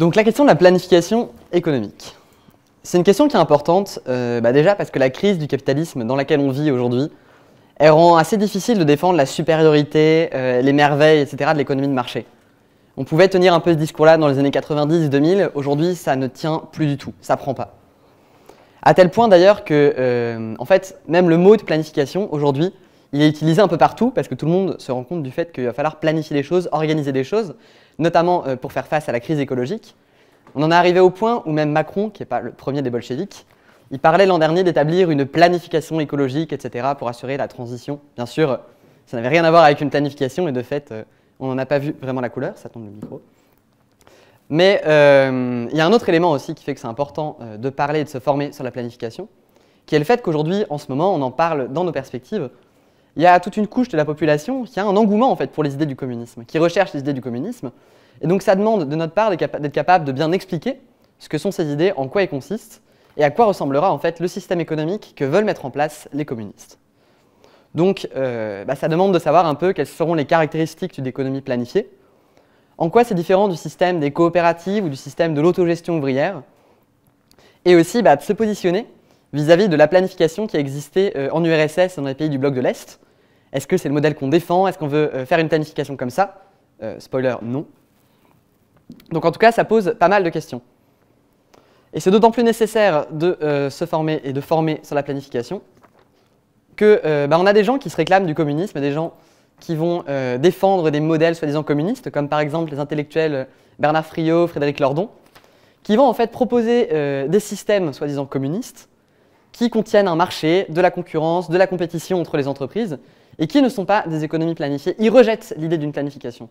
Donc la question de la planification économique. C'est une question qui est importante, euh, bah, déjà parce que la crise du capitalisme dans laquelle on vit aujourd'hui, elle rend assez difficile de défendre la supériorité, euh, les merveilles, etc. de l'économie de marché. On pouvait tenir un peu ce discours-là dans les années 90-2000, aujourd'hui ça ne tient plus du tout, ça prend pas. A tel point d'ailleurs que, euh, en fait, même le mot de planification aujourd'hui, il est utilisé un peu partout parce que tout le monde se rend compte du fait qu'il va falloir planifier les choses, organiser des choses, notamment euh, pour faire face à la crise écologique. On en est arrivé au point où même Macron, qui n'est pas le premier des bolcheviques, il parlait l'an dernier d'établir une planification écologique, etc., pour assurer la transition. Bien sûr, ça n'avait rien à voir avec une planification et de fait, euh, on n'en a pas vu vraiment la couleur, ça tombe le micro. Mais euh, il y a un autre élément aussi qui fait que c'est important de parler et de se former sur la planification, qui est le fait qu'aujourd'hui, en ce moment, on en parle dans nos perspectives il y a toute une couche de la population qui a un engouement en fait pour les idées du communisme, qui recherche les idées du communisme. Et donc ça demande de notre part d'être capable de bien expliquer ce que sont ces idées, en quoi elles consistent, et à quoi ressemblera en fait le système économique que veulent mettre en place les communistes. Donc euh, bah, ça demande de savoir un peu quelles seront les caractéristiques d'une économie planifiée, en quoi c'est différent du système des coopératives ou du système de l'autogestion ouvrière, et aussi bah, de se positionner vis-à-vis de la planification qui a existé euh, en URSS et dans les pays du bloc de l'Est Est-ce que c'est le modèle qu'on défend Est-ce qu'on veut euh, faire une planification comme ça euh, Spoiler, non. Donc en tout cas, ça pose pas mal de questions. Et c'est d'autant plus nécessaire de se former et de former sur la planification que bah, on a des gens qui se réclament du communisme, des gens qui vont défendre des modèles soi-disant communistes, comme par exemple les intellectuels Bernard Friot, Frédéric Lordon, qui vont en fait proposer des systèmes soi-disant communistes, qui contiennent un marché, de la concurrence, de la compétition entre les entreprises, et qui ne sont pas des économies planifiées. Ils rejettent l'idée d'une planification.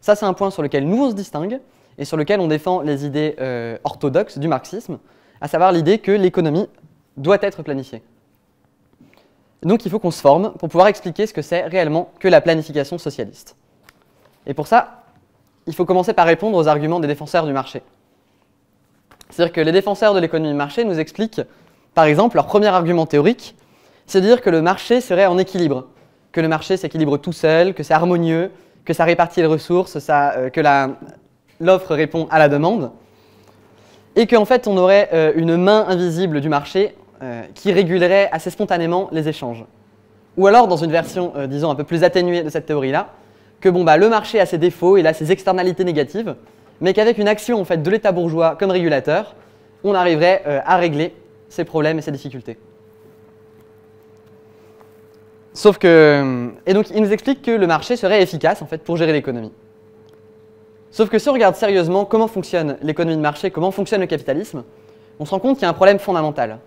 Ça, c'est un point sur lequel nous, on se distingue, et sur lequel on défend les idées euh, orthodoxes du marxisme, à savoir l'idée que l'économie doit être planifiée. Donc il faut qu'on se forme pour pouvoir expliquer ce que c'est réellement que la planification socialiste. Et pour ça, il faut commencer par répondre aux arguments des défenseurs du marché. C'est-à-dire que les défenseurs de l'économie de marché nous expliquent par exemple, leur premier argument théorique, c'est de dire que le marché serait en équilibre, que le marché s'équilibre tout seul, que c'est harmonieux, que ça répartit les ressources, euh, que l'offre répond à la demande, et qu'en fait on aurait euh, une main invisible du marché euh, qui régulerait assez spontanément les échanges. Ou alors dans une version, disons, un peu plus atténuée de cette théorie-là, que bon, bah, le marché a ses défauts, il a ses externalités négatives, mais qu'avec une action en fait, de l'État bourgeois comme régulateur, on arriverait à régler ses problèmes et ses difficultés. Sauf que... Et donc il nous explique que le marché serait efficace en fait pour gérer l'économie. Sauf que si on regarde sérieusement comment fonctionne l'économie de marché, comment fonctionne le capitalisme, on se rend compte qu'il y a un problème fondamental.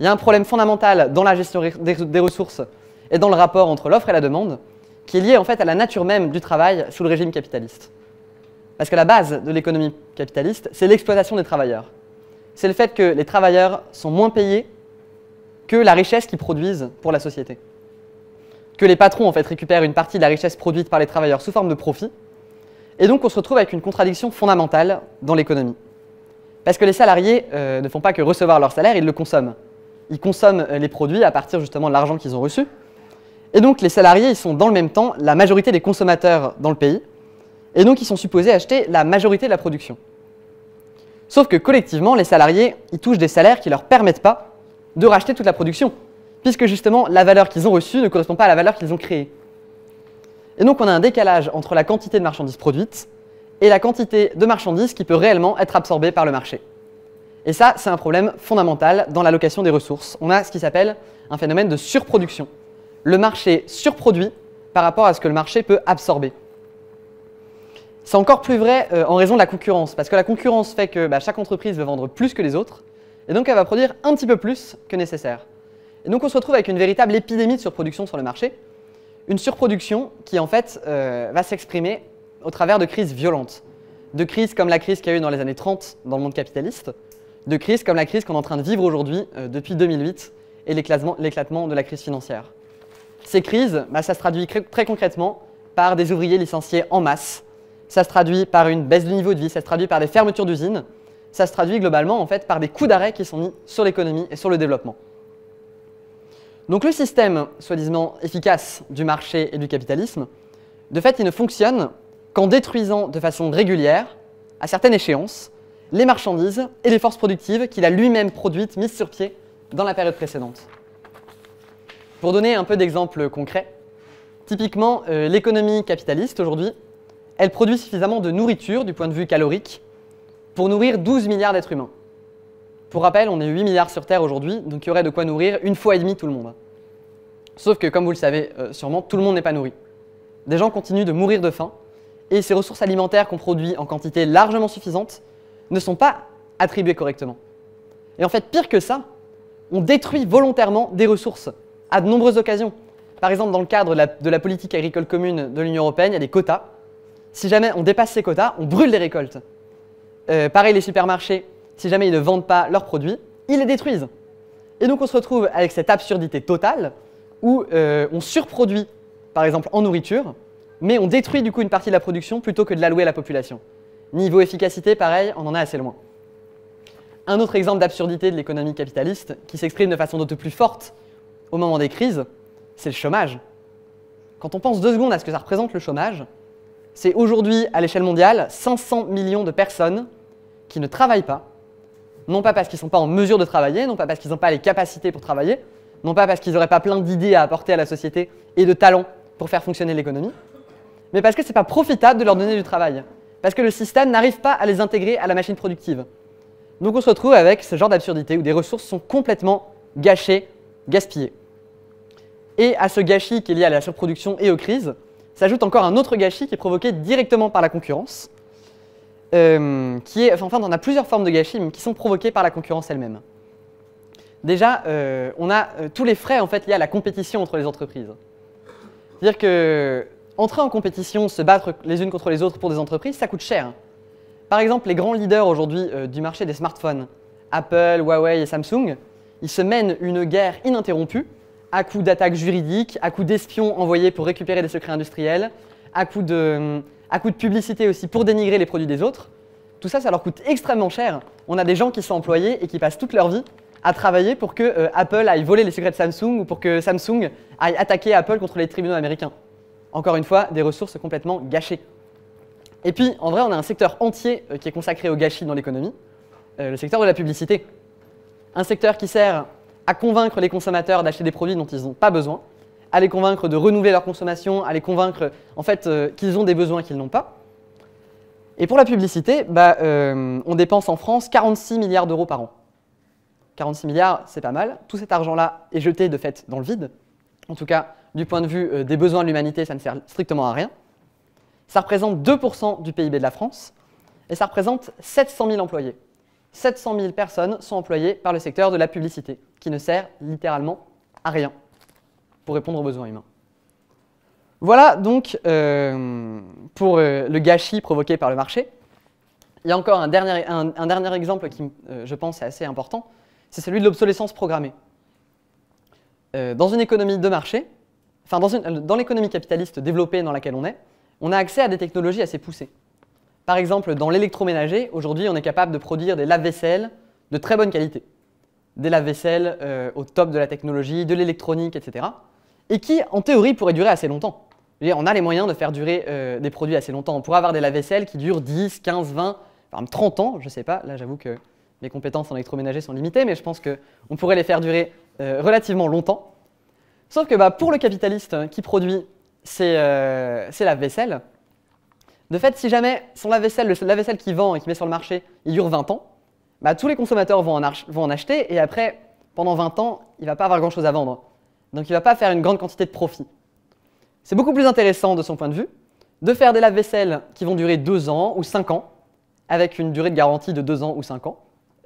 Il y a un problème fondamental dans la gestion des ressources et dans le rapport entre l'offre et la demande, qui est lié en fait à la nature même du travail sous le régime capitaliste. Parce que la base de l'économie capitaliste, c'est l'exploitation des travailleurs c'est le fait que les travailleurs sont moins payés que la richesse qu'ils produisent pour la société. Que les patrons en fait récupèrent une partie de la richesse produite par les travailleurs sous forme de profit. Et donc on se retrouve avec une contradiction fondamentale dans l'économie. Parce que les salariés euh, ne font pas que recevoir leur salaire, ils le consomment. Ils consomment euh, les produits à partir justement de l'argent qu'ils ont reçu. Et donc les salariés, ils sont dans le même temps la majorité des consommateurs dans le pays. Et donc ils sont supposés acheter la majorité de la production. Sauf que collectivement, les salariés, ils touchent des salaires qui ne leur permettent pas de racheter toute la production, puisque justement la valeur qu'ils ont reçue ne correspond pas à la valeur qu'ils ont créée. Et donc on a un décalage entre la quantité de marchandises produites et la quantité de marchandises qui peut réellement être absorbée par le marché. Et ça, c'est un problème fondamental dans l'allocation des ressources. On a ce qui s'appelle un phénomène de surproduction. Le marché surproduit par rapport à ce que le marché peut absorber. C'est encore plus vrai euh, en raison de la concurrence, parce que la concurrence fait que bah, chaque entreprise veut vendre plus que les autres, et donc elle va produire un petit peu plus que nécessaire. Et donc on se retrouve avec une véritable épidémie de surproduction sur le marché, une surproduction qui en fait euh, va s'exprimer au travers de crises violentes, de crises comme la crise qu'il y a eu dans les années 30 dans le monde capitaliste, de crises comme la crise qu'on est en train de vivre aujourd'hui euh, depuis 2008 et l'éclatement de la crise financière. Ces crises, bah, ça se traduit très concrètement par des ouvriers licenciés en masse, ça se traduit par une baisse du niveau de vie, ça se traduit par des fermetures d'usines, ça se traduit globalement en fait par des coups d'arrêt qui sont mis sur l'économie et sur le développement. Donc le système soi-disant efficace du marché et du capitalisme, de fait, il ne fonctionne qu'en détruisant de façon régulière, à certaines échéances, les marchandises et les forces productives qu'il a lui-même produites, mises sur pied dans la période précédente. Pour donner un peu d'exemples concrets, typiquement euh, l'économie capitaliste aujourd'hui, elle produit suffisamment de nourriture du point de vue calorique pour nourrir 12 milliards d'êtres humains. Pour rappel, on est 8 milliards sur Terre aujourd'hui, donc il y aurait de quoi nourrir une fois et demie tout le monde. Sauf que, comme vous le savez euh, sûrement, tout le monde n'est pas nourri. Des gens continuent de mourir de faim, et ces ressources alimentaires qu'on produit en quantité largement suffisante ne sont pas attribuées correctement. Et en fait, pire que ça, on détruit volontairement des ressources à de nombreuses occasions. Par exemple, dans le cadre de la politique agricole commune de l'Union européenne, il y a des quotas si jamais on dépasse ces quotas, on brûle les récoltes. Euh, pareil, les supermarchés, si jamais ils ne vendent pas leurs produits, ils les détruisent. Et donc on se retrouve avec cette absurdité totale où euh, on surproduit, par exemple en nourriture, mais on détruit du coup une partie de la production plutôt que de l'allouer à la population. Niveau efficacité, pareil, on en a assez loin. Un autre exemple d'absurdité de l'économie capitaliste qui s'exprime de façon d'autant plus forte au moment des crises, c'est le chômage. Quand on pense deux secondes à ce que ça représente le chômage, c'est aujourd'hui, à l'échelle mondiale, 500 millions de personnes qui ne travaillent pas, non pas parce qu'ils ne sont pas en mesure de travailler, non pas parce qu'ils n'ont pas les capacités pour travailler, non pas parce qu'ils n'auraient pas plein d'idées à apporter à la société et de talents pour faire fonctionner l'économie, mais parce que ce n'est pas profitable de leur donner du travail, parce que le système n'arrive pas à les intégrer à la machine productive. Donc on se retrouve avec ce genre d'absurdité où des ressources sont complètement gâchées, gaspillées. Et à ce gâchis qui est lié à la surproduction et aux crises, s'ajoute encore un autre gâchis qui est provoqué directement par la concurrence, euh, qui est, enfin, on a plusieurs formes de gâchis mais qui sont provoquées par la concurrence elle-même. Déjà, euh, on a euh, tous les frais en fait liés à la compétition entre les entreprises. C'est-à-dire que entrer en compétition, se battre les unes contre les autres pour des entreprises, ça coûte cher. Par exemple, les grands leaders aujourd'hui du marché des smartphones, Apple, Huawei et Samsung, ils se mènent une guerre ininterrompue à coups d'attaques juridiques, à coups d'espions envoyés pour récupérer des secrets industriels, à coup, de, publicité aussi pour dénigrer les produits des autres. Tout ça, ça leur coûte extrêmement cher. On a des gens qui sont employés et qui passent toute leur vie à travailler pour que euh, Apple aille voler les secrets de Samsung ou pour que Samsung aille attaquer Apple contre les tribunaux américains. Encore une fois, des ressources complètement gâchées. Et puis, en vrai, on a un secteur entier euh, qui est consacré au gâchis dans l'économie, euh, le secteur de la publicité. Un secteur qui sert à convaincre les consommateurs d'acheter des produits dont ils n'ont pas besoin, à les convaincre de renouveler leur consommation, à les convaincre en fait euh, qu'ils ont des besoins qu'ils n'ont pas. Et pour la publicité, bah, euh, on dépense en France 46 milliards d'euros par an. 46 milliards, c'est pas mal. Tout cet argent-là est jeté de fait dans le vide. En tout cas, du point de vue euh, des besoins de l'humanité, ça ne sert strictement à rien. Ça représente 2% du PIB de la France et ça représente 700 000 employés. 700 000 personnes sont employées par le secteur de la publicité, qui ne sert littéralement à rien pour répondre aux besoins humains. Voilà donc euh, pour euh, le gâchis provoqué par le marché. Il y a encore un dernier, un, dernier exemple qui, euh, je pense, est assez important, c'est celui de l'obsolescence programmée. dans une économie de marché, enfin dans l'économie capitaliste développée dans laquelle on est, on a accès à des technologies assez poussées. Par exemple, dans l'électroménager, aujourd'hui, on est capable de produire des lave-vaisselles de très bonne qualité. Des lave-vaisselles euh, au top de la technologie, de l'électronique, etc. Et qui, en théorie, pourraient durer assez longtemps. on a les moyens de faire durer euh, des produits assez longtemps. On pourrait avoir des lave-vaisselles qui durent 10, 15, 20, enfin 30 ans, je ne sais pas. Là, j'avoue que mes compétences en électroménager sont limitées, mais je pense qu'on pourrait les faire durer euh, relativement longtemps. Sauf que bah, pour le capitaliste hein, qui produit ces lave-vaisselles, de fait, si jamais son lave-vaisselle, le lave-vaisselle qu'il vend et qu'il met sur le marché, il dure 20 ans, bah, tous les consommateurs vont en, acheter et après, pendant 20 ans, il va pas avoir grand-chose à vendre. Donc il va pas faire une grande quantité de profit. C'est beaucoup plus intéressant de son point de vue de faire des lave-vaisselles qui vont durer 2 ans ou 5 ans, avec une durée de garantie de 2 ans ou 5 ans,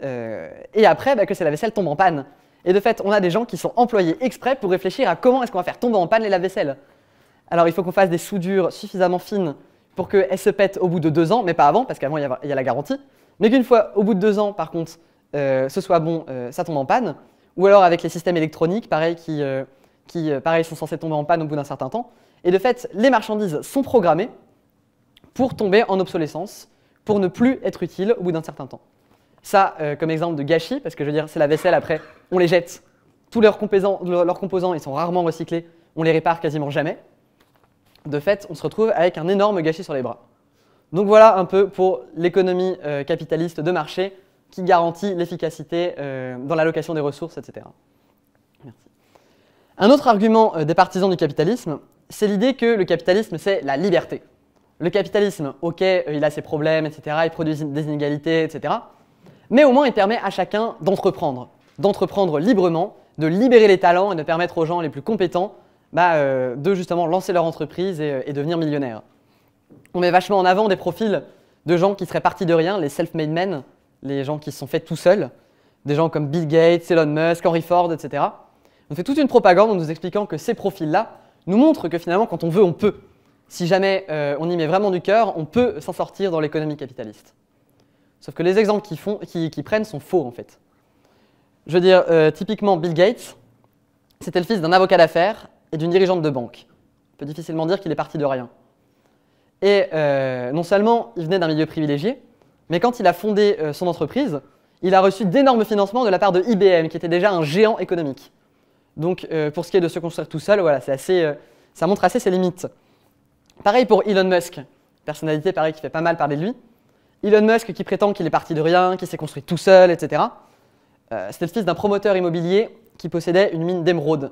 euh, et après bah, que ces lave-vaisselles tombent en panne. Et de fait, on a des gens qui sont employés exprès pour réfléchir à comment est-ce qu'on va faire tomber en panne les lave-vaisselles. Alors il faut qu'on fasse des soudures suffisamment fines pour qu'elle se pète au bout de deux ans, mais pas avant, parce qu'avant, il y, a la garantie. Mais qu'une fois, au bout de deux ans, par contre, euh, ce soit bon, euh, ça tombe en panne. Ou alors avec les systèmes électroniques, pareil, qui, euh, sont censés tomber en panne au bout d'un certain temps. Et de fait, les marchandises sont programmées pour tomber en obsolescence, pour ne plus être utiles au bout d'un certain temps. Ça, comme exemple de gâchis, parce que je veux dire, c'est la vaisselle, après, on les jette. Tous leurs composants, leurs composants, ils sont rarement recyclés, on les répare quasiment jamais de fait, on se retrouve avec un énorme gâchis sur les bras. Donc voilà un peu pour l'économie euh, capitaliste de marché qui garantit l'efficacité euh, dans l'allocation des ressources, etc. Un autre argument euh, des partisans du capitalisme, c'est l'idée que le capitalisme, c'est la liberté. Le capitalisme, ok, il a ses problèmes, etc., il produit des inégalités, etc., mais au moins il permet à chacun d'entreprendre, d'entreprendre librement, de libérer les talents et de permettre aux gens les plus compétents bah, euh, de justement lancer leur entreprise euh, et, devenir millionnaire. On met vachement en avant des profils de gens qui seraient partis de rien, les self-made men, les gens qui se sont faits tout seuls, des gens comme Bill Gates, Elon Musk, Henry Ford, etc. On fait toute une propagande en nous expliquant que ces profils-là nous montrent que finalement, quand on veut, on peut. Si jamais euh, on y met vraiment du cœur, on peut s'en sortir dans l'économie capitaliste. Sauf que les exemples qu'ils qui, prennent sont faux en fait. Je veux dire, typiquement Bill Gates, c'était le fils d'un avocat d'affaires et d'une dirigeante de banque. On peut difficilement dire qu'il est parti de rien. Et euh, non seulement il venait d'un milieu privilégié, mais quand il a fondé euh, son entreprise, il a reçu d'énormes financements de la part de IBM, qui était déjà un géant économique. Donc euh, pour ce qui est de se construire tout seul, voilà, ça montre assez ses limites. Pareil pour Elon Musk, personnalité pareil qui fait pas mal parler de lui. Elon Musk qui prétend qu'il est parti de rien, qu'il s'est construit tout seul, etc. C'était le fils d'un promoteur immobilier qui possédait une mine d'émeraude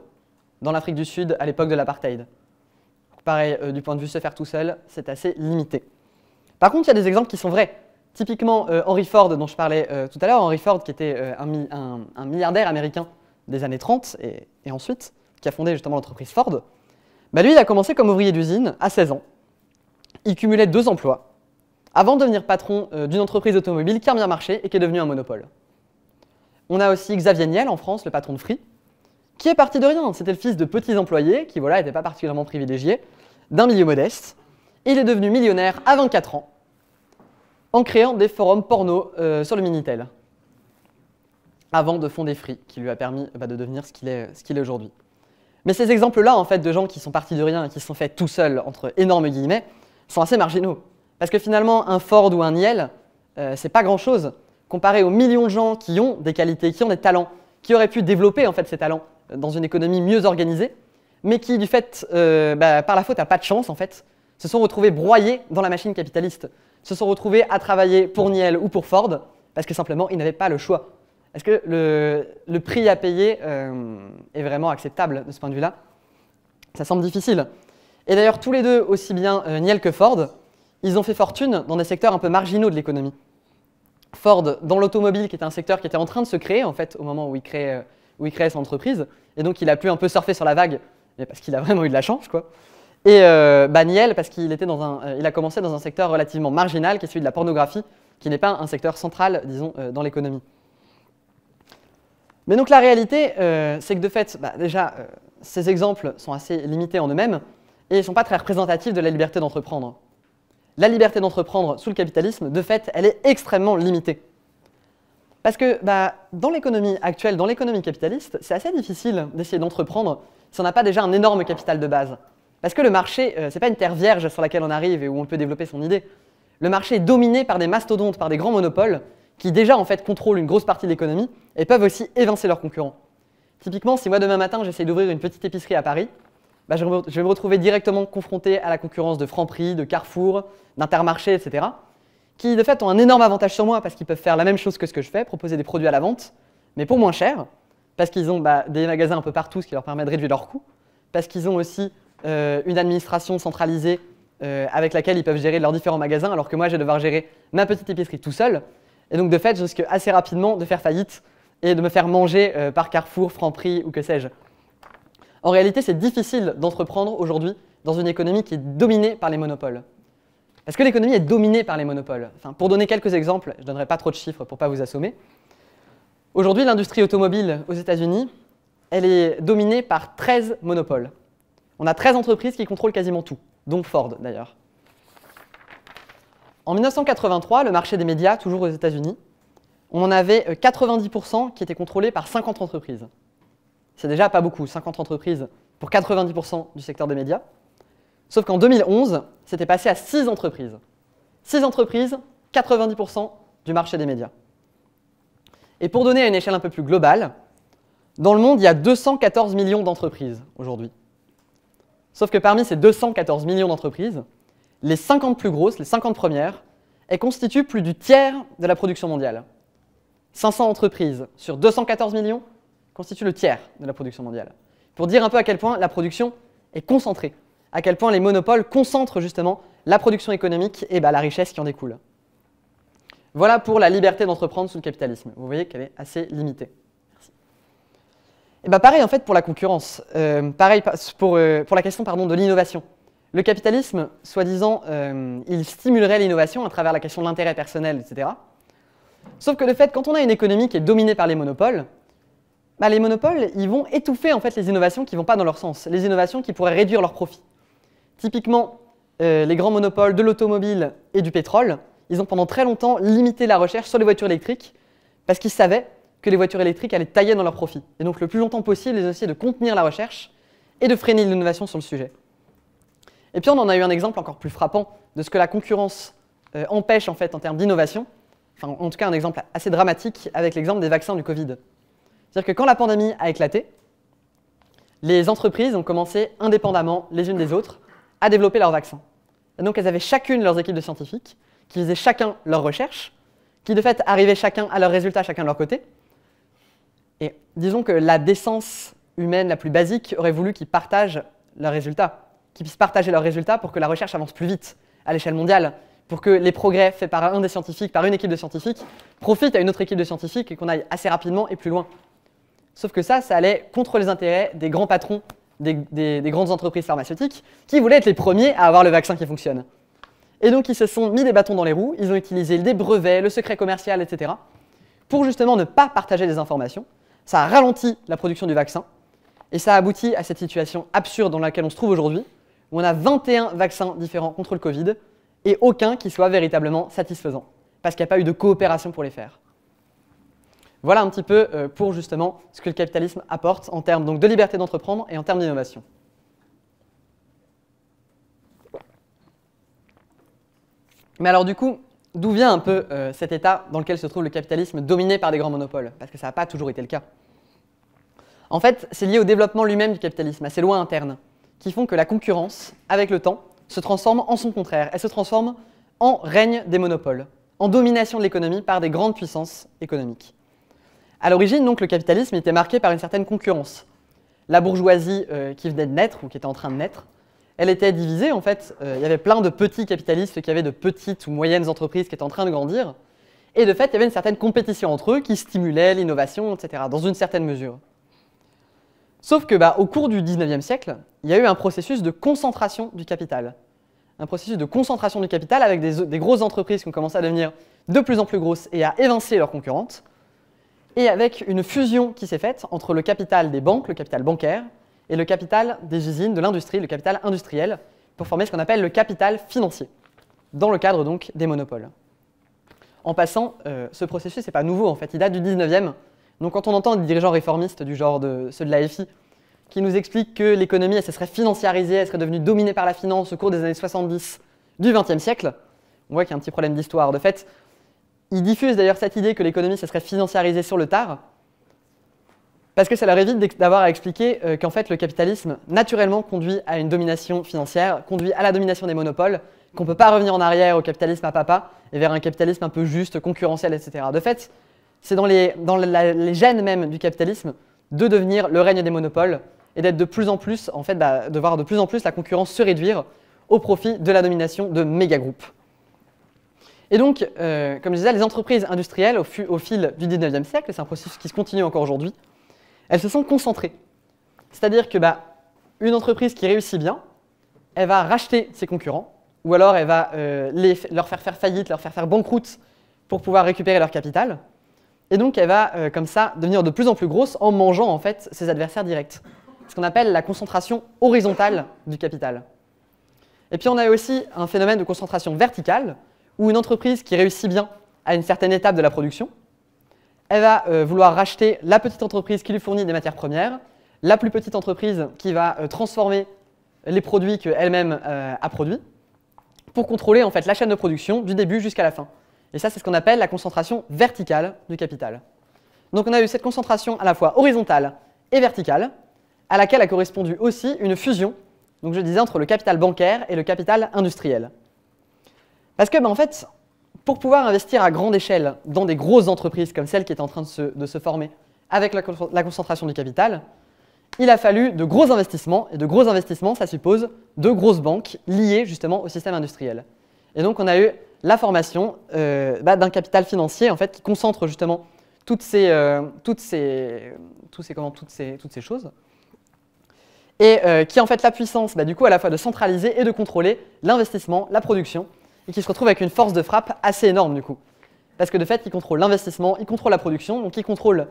dans l'Afrique du Sud à l'époque de l'apartheid. Pareil, euh, du point de vue se faire tout seul, c'est assez limité. Par contre, il y a des exemples qui sont vrais. Typiquement, euh, Henry Ford, dont je parlais euh, tout à l'heure, Henry Ford qui était un, milliardaire américain des années 30 et, ensuite, qui a fondé justement l'entreprise Ford, bah lui, il a commencé comme ouvrier d'usine à 16 ans. Il cumulait deux emplois avant de devenir patron d'une entreprise automobile qui a bien marché et qui est devenue un monopole. On a aussi Xavier Niel en France, le patron de Free, qui est parti de rien. C'était le fils de petits employés, qui voilà, n'étaient pas particulièrement privilégié, d'un milieu modeste. Il est devenu millionnaire à 24 ans, en créant des forums porno euh, sur le Minitel, avant de fonder Free, qui lui a permis bah, de devenir ce qu'il est, aujourd'hui. Mais ces exemples-là, en fait, de gens qui sont partis de rien et qui sont faits tout seuls, entre énormes guillemets, sont assez marginaux. Parce que finalement, un Ford ou un Niel, euh, c'est pas grand-chose, comparé aux millions de gens qui ont des qualités, qui ont des talents, qui auraient pu développer en fait ces talents, dans une économie mieux organisée, mais qui, du fait, euh, bah, par la faute n'a pas de chance, en fait, se sont retrouvés broyés dans la machine capitaliste, se sont retrouvés à travailler pour Niel ou pour Ford, parce que simplement, ils n'avaient pas le choix. Est-ce que le, prix à payer euh, est vraiment acceptable de ce point de vue-là Ça semble difficile. Et d'ailleurs, tous les deux, aussi bien euh, Niel que Ford, ils ont fait fortune dans des secteurs un peu marginaux de l'économie. Ford, dans l'automobile, qui était un secteur qui était en train de se créer, en fait, au moment où il crée où il créait son entreprise. Et donc, il a pu un peu surfer sur la vague, mais parce qu'il a vraiment eu de la chance, quoi. Et euh, bah, Niel, parce qu'il était dans un, euh, il a commencé dans un secteur relativement marginal, qui est celui de la pornographie, qui n'est pas un secteur central, disons, euh, dans l'économie. Mais donc la réalité, c'est que de fait, bah, déjà, ces exemples sont assez limités en eux-mêmes et ne sont pas très représentatifs de la liberté d'entreprendre. La liberté d'entreprendre sous le capitalisme, de fait, elle est extrêmement limitée. Parce que bah, dans l'économie actuelle, dans l'économie capitaliste, c'est assez difficile d'essayer d'entreprendre si on n'a pas déjà un énorme capital de base. Parce que le marché, euh, ce n'est pas une terre vierge sur laquelle on arrive et où on peut développer son idée. Le marché est dominé par des mastodontes, par des grands monopoles, qui déjà en fait contrôlent une grosse partie de l'économie et peuvent aussi évincer leurs concurrents. Typiquement, si moi demain matin j'essaie d'ouvrir une petite épicerie à Paris, bah, je vais me retrouver directement confronté à la concurrence de Franprix, de Carrefour, d'Intermarché, etc qui de fait ont un énorme avantage sur moi parce qu'ils peuvent faire la même chose que ce que je fais, proposer des produits à la vente, mais pour moins cher, parce qu'ils ont bah, des magasins un peu partout, ce qui leur permet de réduire leurs coûts, parce qu'ils ont aussi euh, une administration centralisée euh, avec laquelle ils peuvent gérer leurs différents magasins, alors que moi je vais devoir gérer ma petite épicerie tout seul. Et donc de fait, je risque assez rapidement de faire faillite et de me faire manger euh, par Carrefour, Franprix ou que sais-je. En réalité, c'est difficile d'entreprendre aujourd'hui dans une économie qui est dominée par les monopoles. Est-ce que l'économie est dominée par les monopoles. pour donner quelques exemples, je ne donnerai pas trop de chiffres pour ne pas vous assommer. Aujourd'hui, l'industrie automobile aux États-Unis, elle est dominée par 13 monopoles. On a 13 entreprises qui contrôlent quasiment tout, dont Ford d'ailleurs. En 1983, le marché des médias, toujours aux États-Unis, on en avait 90% euh, qui étaient contrôlés par 50 entreprises. C'est déjà pas beaucoup, 50 entreprises pour 90% du secteur des médias. Sauf qu'en 2011, c'était passé à 6 entreprises. 6 entreprises, 90% du marché des médias. Et pour donner à une échelle un peu plus globale, dans le monde, il y a 214 millions d'entreprises aujourd'hui. Sauf que parmi ces 214 millions d'entreprises, les 50 plus grosses, les 50 premières, elles constituent plus du tiers de la production mondiale. 500 entreprises sur 214 millions constituent le tiers de la production mondiale. Pour dire un peu à quel point la production est concentrée à quel point les monopoles concentrent justement la production économique et bah, la richesse qui en découle. Voilà pour la liberté d'entreprendre sous le capitalisme. Vous voyez qu'elle est assez limitée. Et bah, pareil en fait pour la concurrence, euh, pareil pour, euh, pour, la question pardon, de l'innovation. Le capitalisme, soi-disant, euh, il stimulerait l'innovation à travers la question de l'intérêt personnel, etc. Sauf que de fait, quand on a une économie qui est dominée par les monopoles, bah, les monopoles, ils vont étouffer en fait les innovations qui ne vont pas dans leur sens, les innovations qui pourraient réduire leurs profits. Typiquement, euh, les grands monopoles de l'automobile et du pétrole, ils ont pendant très longtemps limité la recherche sur les voitures électriques parce qu'ils savaient que les voitures électriques allaient tailler dans leurs profits. Et donc le plus longtemps possible, ils ont essayé de contenir la recherche et de freiner l'innovation sur le sujet. Et puis on en a eu un exemple encore plus frappant de ce que la concurrence euh, empêche en fait en termes d'innovation. en tout cas, un exemple assez dramatique avec l'exemple des vaccins du Covid. C'est-à-dire que quand la pandémie a éclaté, les entreprises ont commencé indépendamment les unes des autres à développer leur vaccin. donc elles avaient chacune leurs équipes de scientifiques, qui faisaient chacun leurs recherches, qui de fait arrivaient chacun à leurs résultats, chacun de leur côté. Et disons que la décence humaine la plus basique aurait voulu qu'ils partagent leurs résultats, qu'ils puissent partager leurs résultats pour que la recherche avance plus vite à l'échelle mondiale, pour que les progrès faits par un des scientifiques, par une équipe de scientifiques, profitent à une autre équipe de scientifiques et qu'on aille assez rapidement et plus loin. Sauf que ça, ça allait contre les intérêts des grands patrons des, grandes entreprises pharmaceutiques qui voulaient être les premiers à avoir le vaccin qui fonctionne. Et donc ils se sont mis des bâtons dans les roues, ils ont utilisé des brevets, le secret commercial, etc. pour justement ne pas partager des informations. Ça a ralenti la production du vaccin et ça a abouti à cette situation absurde dans laquelle on se trouve aujourd'hui, où on a 21 vaccins différents contre le Covid et aucun qui soit véritablement satisfaisant, parce qu'il n'y a pas eu de coopération pour les faire. Voilà un petit peu euh, pour justement ce que le capitalisme apporte en termes donc, de liberté d'entreprendre et en termes d'innovation. Mais alors du coup, d'où vient un peu euh, cet état dans lequel se trouve le capitalisme dominé par des grands monopoles Parce que ça n'a pas toujours été le cas. En fait, c'est lié au développement lui-même du capitalisme, à ses lois internes, qui font que la concurrence, avec le temps, se transforme en son contraire. Elle se transforme en règne des monopoles, en domination de l'économie par des grandes puissances économiques. À l'origine, donc, le capitalisme était marqué par une certaine concurrence. La bourgeoisie euh, qui venait de naître ou qui était en train de naître, elle était divisée en fait. Euh, il y avait plein de petits capitalistes qui avaient de petites ou moyennes entreprises qui étaient en train de grandir. Et de fait, il y avait une certaine compétition entre eux qui stimulait l'innovation, etc., dans une certaine mesure. Sauf que, bah, au cours du 19e siècle, il y a eu un processus de concentration du capital. Un processus de concentration du capital avec des grosses entreprises qui ont commencé à devenir de plus en plus grosses et à évincer leurs concurrentes et avec une fusion qui s'est faite entre le capital des banques, le capital bancaire, et le capital des usines, de l'industrie, le capital industriel, pour former ce qu'on appelle le capital financier, dans le cadre donc des monopoles. En passant, euh, ce processus n'est pas nouveau en fait, il date du 19e. Donc quand on entend des dirigeants réformistes du genre de ceux de la FI, qui nous expliquent que l'économie, elle se serait financiarisée, elle serait devenue dominée par la finance au cours des années 70 du 20e siècle, on voit qu'il y a un petit problème d'histoire. De fait, il diffuse d'ailleurs cette idée que l'économie, ça serait financiarisé sur le tard, parce que ça leur évite d'avoir à expliquer euh, qu'en fait, le capitalisme, naturellement, conduit à une domination financière, conduit à la domination des monopoles, qu'on ne peut pas revenir en arrière au capitalisme à papa et vers un capitalisme un peu juste, concurrentiel, etc. De fait, c'est dans, les, gènes même du capitalisme de devenir le règne des monopoles et d'être de plus en plus, en fait, bah, de voir de plus en plus la concurrence se réduire au profit de la domination de méga groupes. Et donc, euh, comme je disais, les entreprises industrielles, au, fil du 19e siècle, c'est un processus qui se continue encore aujourd'hui, elles se sont concentrées. C'est-à-dire que bah, une entreprise qui réussit bien, elle va racheter ses concurrents, ou alors elle va euh, leur faire faire faillite, leur faire faire banqueroute pour pouvoir récupérer leur capital. Et donc elle va, euh, comme ça, devenir de plus en plus grosse en mangeant en fait ses adversaires directs. Ce qu'on appelle la concentration horizontale du capital. Et puis on a aussi un phénomène de concentration verticale, ou une entreprise qui réussit bien à une certaine étape de la production, elle va euh, vouloir racheter la petite entreprise qui lui fournit des matières premières, la plus petite entreprise qui va euh, transformer les produits qu'elle-même euh, a produits, pour contrôler en fait la chaîne de production du début jusqu'à la fin. Et ça, c'est ce qu'on appelle la concentration verticale du capital. Donc on a eu cette concentration à la fois horizontale et verticale, à laquelle a correspondu aussi une fusion, donc je disais, entre le capital bancaire et le capital industriel. Parce que, ben, en fait, pour pouvoir investir à grande échelle dans des grosses entreprises comme celle qui est en train de se, former avec la, concentration du capital, il a fallu de gros investissements, et de gros investissements, ça suppose de grosses banques liées justement au système industriel. Et donc on a eu la formation euh, bah, d'un capital financier en fait, qui concentre justement toutes ces, choses, et euh, qui a en fait la puissance bah, du à la fois de centraliser et de contrôler l'investissement, la production, et qui se retrouve avec une force de frappe assez énorme du coup. Parce que de fait, il contrôlent l'investissement, ils contrôle la production, donc ils contrôlent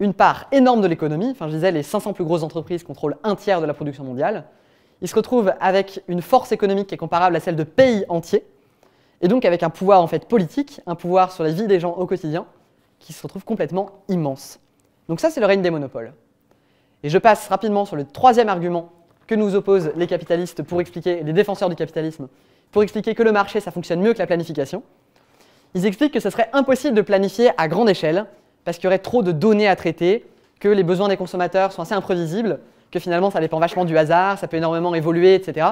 une part énorme de l'économie. Enfin, je disais, les 500 plus grosses entreprises contrôlent un tiers de la production mondiale. Ils se retrouvent avec une force économique qui est comparable à celle de pays entiers, et donc avec un pouvoir en fait politique, un pouvoir sur la vie des gens au quotidien, qui se retrouve complètement immense. Donc ça, c'est le règne des monopoles. Et je passe rapidement sur le troisième argument que nous opposent les capitalistes pour expliquer, les défenseurs du capitalisme, pour expliquer que le marché, ça fonctionne mieux que la planification. Ils expliquent que ce serait impossible de planifier à grande échelle, parce qu'il y aurait trop de données à traiter, que les besoins des consommateurs sont assez imprévisibles, que finalement ça dépend vachement du hasard, ça peut énormément évoluer, etc.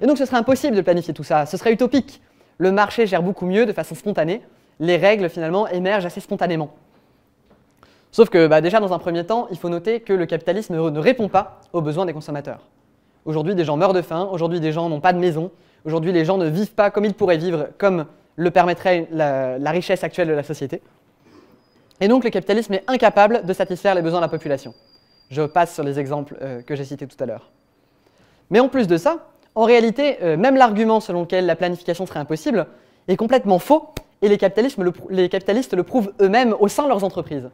Et donc ce serait impossible de planifier tout ça, ce serait utopique. Le marché gère beaucoup mieux de façon spontanée, les règles finalement émergent assez spontanément. Sauf que bah, déjà dans un premier temps, il faut noter que le capitalisme ne répond pas aux besoins des consommateurs. Aujourd'hui des gens meurent de faim, aujourd'hui des gens n'ont pas de maison, Aujourd'hui, les gens ne vivent pas comme ils pourraient vivre, comme le permettrait la, richesse actuelle de la société. Et donc le capitalisme est incapable de satisfaire les besoins de la population. Je passe sur les exemples euh, que j'ai cités tout à l'heure. Mais en plus de ça, en réalité, euh, même l'argument selon lequel la planification serait impossible est complètement faux, et les, capitalistes le prouvent eux-mêmes au sein de leurs entreprises.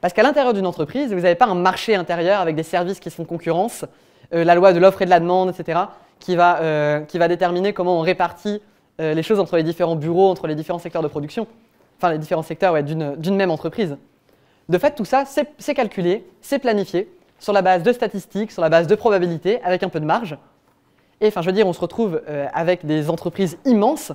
Parce qu'à l'intérieur d'une entreprise, vous n'avez pas un marché intérieur avec des services qui sont concurrence, euh, la loi de l'offre et de la demande, etc. Euh, qui va, déterminer comment on répartit euh, les choses entre les différents bureaux, entre les différents secteurs de production, enfin les différents secteurs ouais, d'une même entreprise. De fait, tout ça, c'est calculé, c'est planifié sur la base de statistiques, sur la base de probabilités, avec un peu de marge. Et enfin, je veux dire, on se retrouve euh, avec des entreprises immenses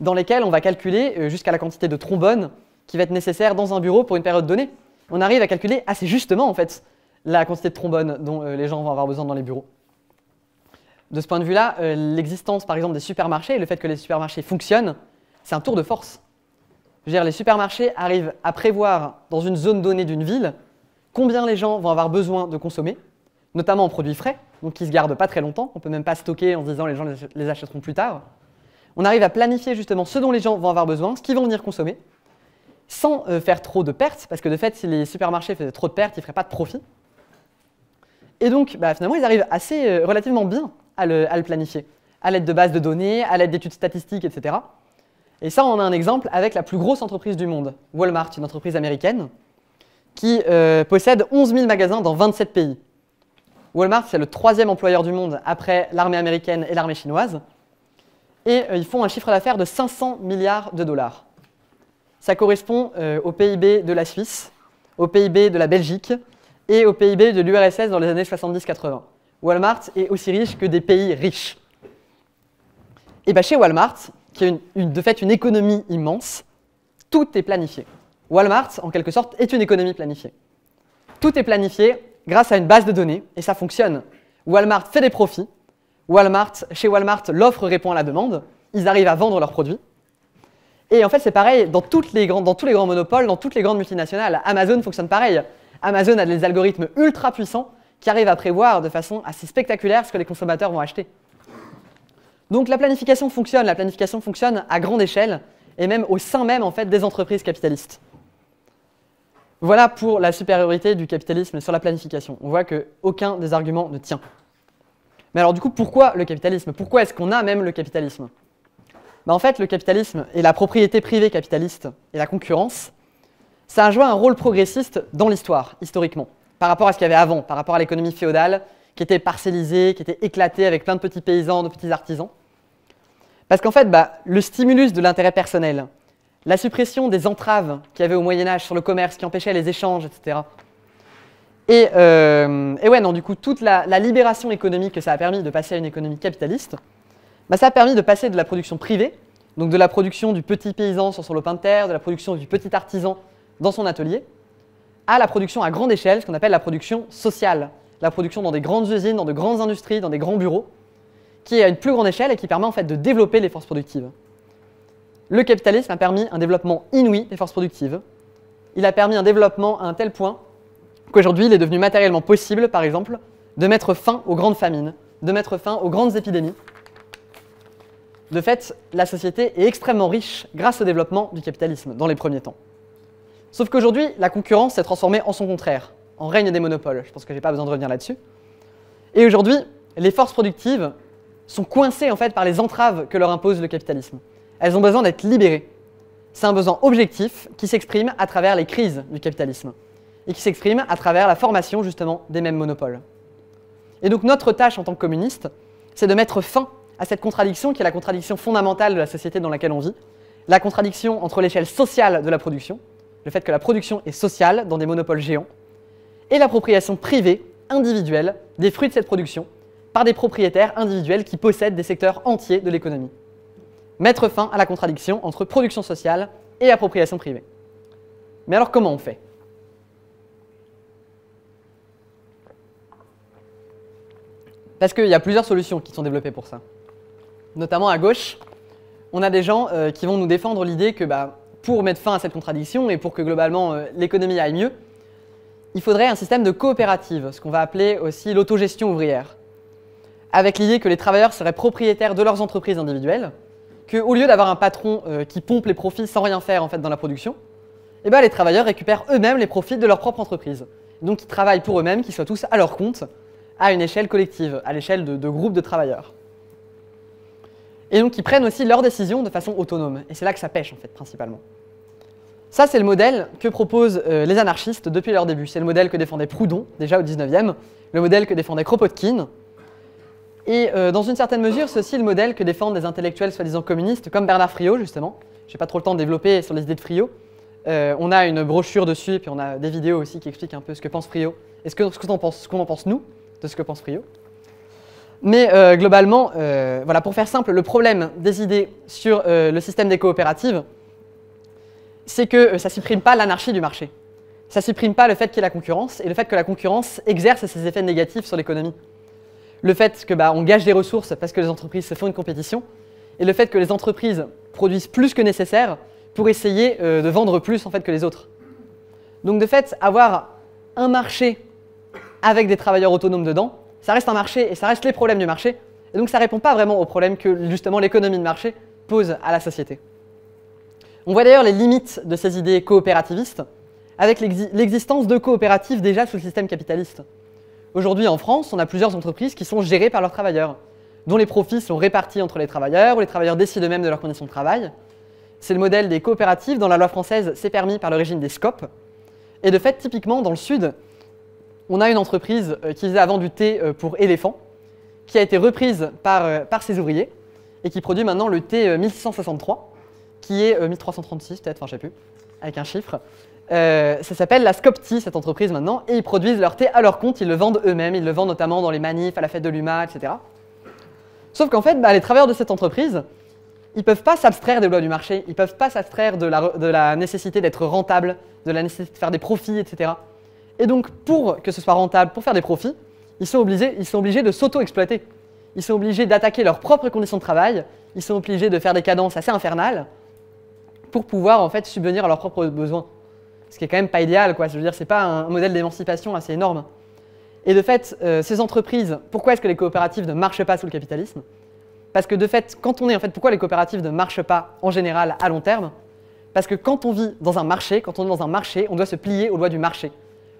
dans lesquelles on va calculer jusqu'à la quantité de trombone qui va être nécessaire dans un bureau pour une période donnée. On arrive à calculer assez justement, en fait, la quantité de trombone dont les gens vont avoir besoin dans les bureaux de ce point de vue-là, euh, l'existence par exemple des supermarchés et le fait que les supermarchés fonctionnent, c'est un tour de force. Je les supermarchés arrivent à prévoir dans une zone donnée d'une ville combien les gens vont avoir besoin de consommer, notamment en produits frais, donc qui se gardent pas très longtemps. On ne peut même pas stocker en disant les gens les achèteront plus tard. On arrive à planifier justement ce dont les gens vont avoir besoin, ce qu'ils vont venir consommer, sans euh, faire trop de pertes, parce que de fait, si les supermarchés faisaient trop de pertes, ils ne feraient pas de profit. Et donc, bah, finalement, ils arrivent assez euh, relativement bien à le, planifier, à l'aide de bases de données, à l'aide d'études statistiques, etc. Et ça, on a un exemple avec la plus grosse entreprise du monde, Walmart, une entreprise américaine, qui euh, possède 11 000 magasins dans 27 pays. Walmart, c'est le troisième employeur du monde après l'armée américaine et l'armée chinoise. Et euh, ils font un chiffre d'affaires de 500 milliards de dollars. Ça correspond euh, au PIB de la Suisse, au PIB de la Belgique et au PIB de l'URSS dans les années 70-80. Walmart est aussi riche que des pays riches. Et bien chez Walmart, qui est de fait une économie immense, tout est planifié. Walmart, en quelque sorte, est une économie planifiée. Tout est planifié grâce à une base de données, et ça fonctionne. Walmart fait des profits, Walmart, chez Walmart, l'offre répond à la demande, ils arrivent à vendre leurs produits. Et en fait, c'est pareil dans, toutes les dans tous les grands monopoles, dans toutes les grandes multinationales. Amazon fonctionne pareil. Amazon a des algorithmes ultra puissants qui arrive à prévoir de façon assez spectaculaire ce que les consommateurs vont acheter. Donc la planification fonctionne, la planification fonctionne à grande échelle et même au sein même en fait des entreprises capitalistes. Voilà pour la supériorité du capitalisme sur la planification. On voit qu'aucun des arguments ne tient. Mais alors du coup, pourquoi le capitalisme Pourquoi est-ce qu'on a même le capitalisme ben, En fait, le capitalisme et la propriété privée capitaliste et la concurrence, ça a joué un rôle progressiste dans l'histoire, historiquement par rapport à ce qu'il y avait avant, par rapport à l'économie féodale, qui était parcellisée, qui était éclatée avec plein de petits paysans, de petits artisans. Parce qu'en fait, bah, le stimulus de l'intérêt personnel, la suppression des entraves qu'il y avait au Moyen Âge sur le commerce, qui empêchaient les échanges, etc. Euh, et, ouais, non, du coup, toute la, libération économique que ça a permis de passer à une économie capitaliste, bah, ça a permis de passer de la production privée, donc de la production du petit paysan sur son lopin de terre, de la production du petit artisan dans son atelier, à la production à grande échelle, ce qu'on appelle la production sociale. La production dans des grandes usines, dans de grandes industries, dans des grands bureaux, qui est à une plus grande échelle et qui permet en fait de développer les forces productives. Le capitalisme a permis un développement inouï des forces productives. Il a permis un développement à un tel point qu'aujourd'hui il est devenu matériellement possible, par exemple, de mettre fin aux grandes famines, de mettre fin aux grandes épidémies. De fait, la société est extrêmement riche grâce au développement du capitalisme dans les premiers temps. Sauf qu'aujourd'hui, la concurrence s'est transformée en son contraire, en règne des monopoles. Je pense que je n'ai pas besoin de revenir là-dessus. Et aujourd'hui, les forces productives sont coincées en fait par les entraves que leur impose le capitalisme. Elles ont besoin d'être libérées. C'est un besoin objectif qui s'exprime à travers les crises du capitalisme et qui s'exprime à travers la formation justement des mêmes monopoles. Et donc notre tâche en tant que communiste, c'est de mettre fin à cette contradiction qui est la contradiction fondamentale de la société dans laquelle on vit, la contradiction entre l'échelle sociale de la production, le fait que la production est sociale dans des monopoles géants, et l'appropriation privée, individuelle, des fruits de cette production par des propriétaires individuels qui possèdent des secteurs entiers de l'économie. Mettre fin à la contradiction entre production sociale et appropriation privée. Mais alors comment on fait Parce qu'il y a plusieurs solutions qui sont développées pour ça. Notamment à gauche, on a des gens euh, qui vont nous défendre l'idée que bah, pour mettre fin à cette contradiction et pour que globalement euh, l'économie aille mieux, il faudrait un système de coopérative, ce qu'on va appeler aussi l'autogestion ouvrière, avec l'idée que les travailleurs seraient propriétaires de leurs entreprises individuelles, qu'au lieu d'avoir un patron euh, qui pompe les profits sans rien faire en fait dans la production, eh ben, les travailleurs récupèrent eux-mêmes les profits de leur propre entreprise. Donc ils travaillent pour eux-mêmes, qu'ils soient tous à leur compte, à une échelle collective, à l'échelle de groupes de travailleurs et donc ils prennent aussi leurs décisions de façon autonome. Et c'est là que ça pêche, en fait, principalement. Ça, c'est le modèle que proposent euh, les anarchistes depuis leur début. C'est le modèle que défendait Proudhon, déjà au 19e, le modèle que défendait Kropotkin. Et euh, dans une certaine mesure, c'est aussi le modèle que défendent des intellectuels soi-disant communistes, comme Bernard Friot, justement. Je n'ai pas trop le temps de développer sur les idées de Friot. Euh, on a une brochure dessus, et puis on a des vidéos aussi qui expliquent un peu ce que pense Friot, et ce qu'on pense, en pense nous, de ce que pense Friot. Mais euh, globalement, euh, voilà, pour faire simple, le problème des idées sur euh, le système des coopératives, c'est que ça ne supprime pas l'anarchie du marché. Ça ne supprime pas le fait qu'il y ait la concurrence et le fait que la concurrence exerce ses effets négatifs sur l'économie. Le fait que bah, on gâche des ressources parce que les entreprises se font une compétition et le fait que les entreprises produisent plus que nécessaire pour essayer de vendre plus en fait que les autres. Donc de fait, avoir un marché avec des travailleurs autonomes dedans, ça reste un marché et ça reste les problèmes du marché. Et donc ça répond pas vraiment aux problèmes que justement l'économie de marché pose à la société. On voit d'ailleurs les limites de ces idées coopérativistes avec l'existence de coopératives déjà sous le système capitaliste. Aujourd'hui en France, on a plusieurs entreprises qui sont gérées par leurs travailleurs, dont les profits sont répartis entre les travailleurs, où les travailleurs décident eux-mêmes de leurs conditions de travail. C'est le modèle des coopératives dans la loi française, s'est permis par le régime des scopes. Et de fait, typiquement dans le Sud, on a une entreprise euh, qui faisait avant du thé euh, pour éléphants, qui a été reprise par, euh, par ses ouvriers et qui produit maintenant le thé 1663, qui est 1336 peut-être, enfin je sais plus, avec un chiffre. ça s'appelle la Scopti, cette entreprise maintenant, et ils produisent leur thé à leur compte, ils le vendent eux-mêmes, ils le vendent notamment dans les manifs, à la fête de l'UMA, etc. Sauf qu'en fait, bah, les travailleurs de cette entreprise, ils ne peuvent pas s'abstraire des lois du marché, ils ne peuvent pas s'abstraire de la, nécessité d'être rentable, de la nécessité de faire des profits, etc. Et donc, pour que ce soit rentable, pour faire des profits, ils sont obligés, de s'auto-exploiter. Ils sont obligés d'attaquer leurs propres conditions de travail, ils sont obligés de faire des cadences assez infernales pour pouvoir en fait subvenir à leurs propres besoins. Ce qui est quand même pas idéal, quoi. Je veux dire, c'est pas un modèle d'émancipation assez énorme. Et de fait, euh, ces entreprises, pourquoi est-ce que les coopératives ne marchent pas sous le capitalisme Parce que de fait, quand on est en fait, pourquoi les coopératives ne marchent pas en général à long terme Parce que quand on vit dans un marché, quand on est dans un marché, on doit se plier aux lois du marché.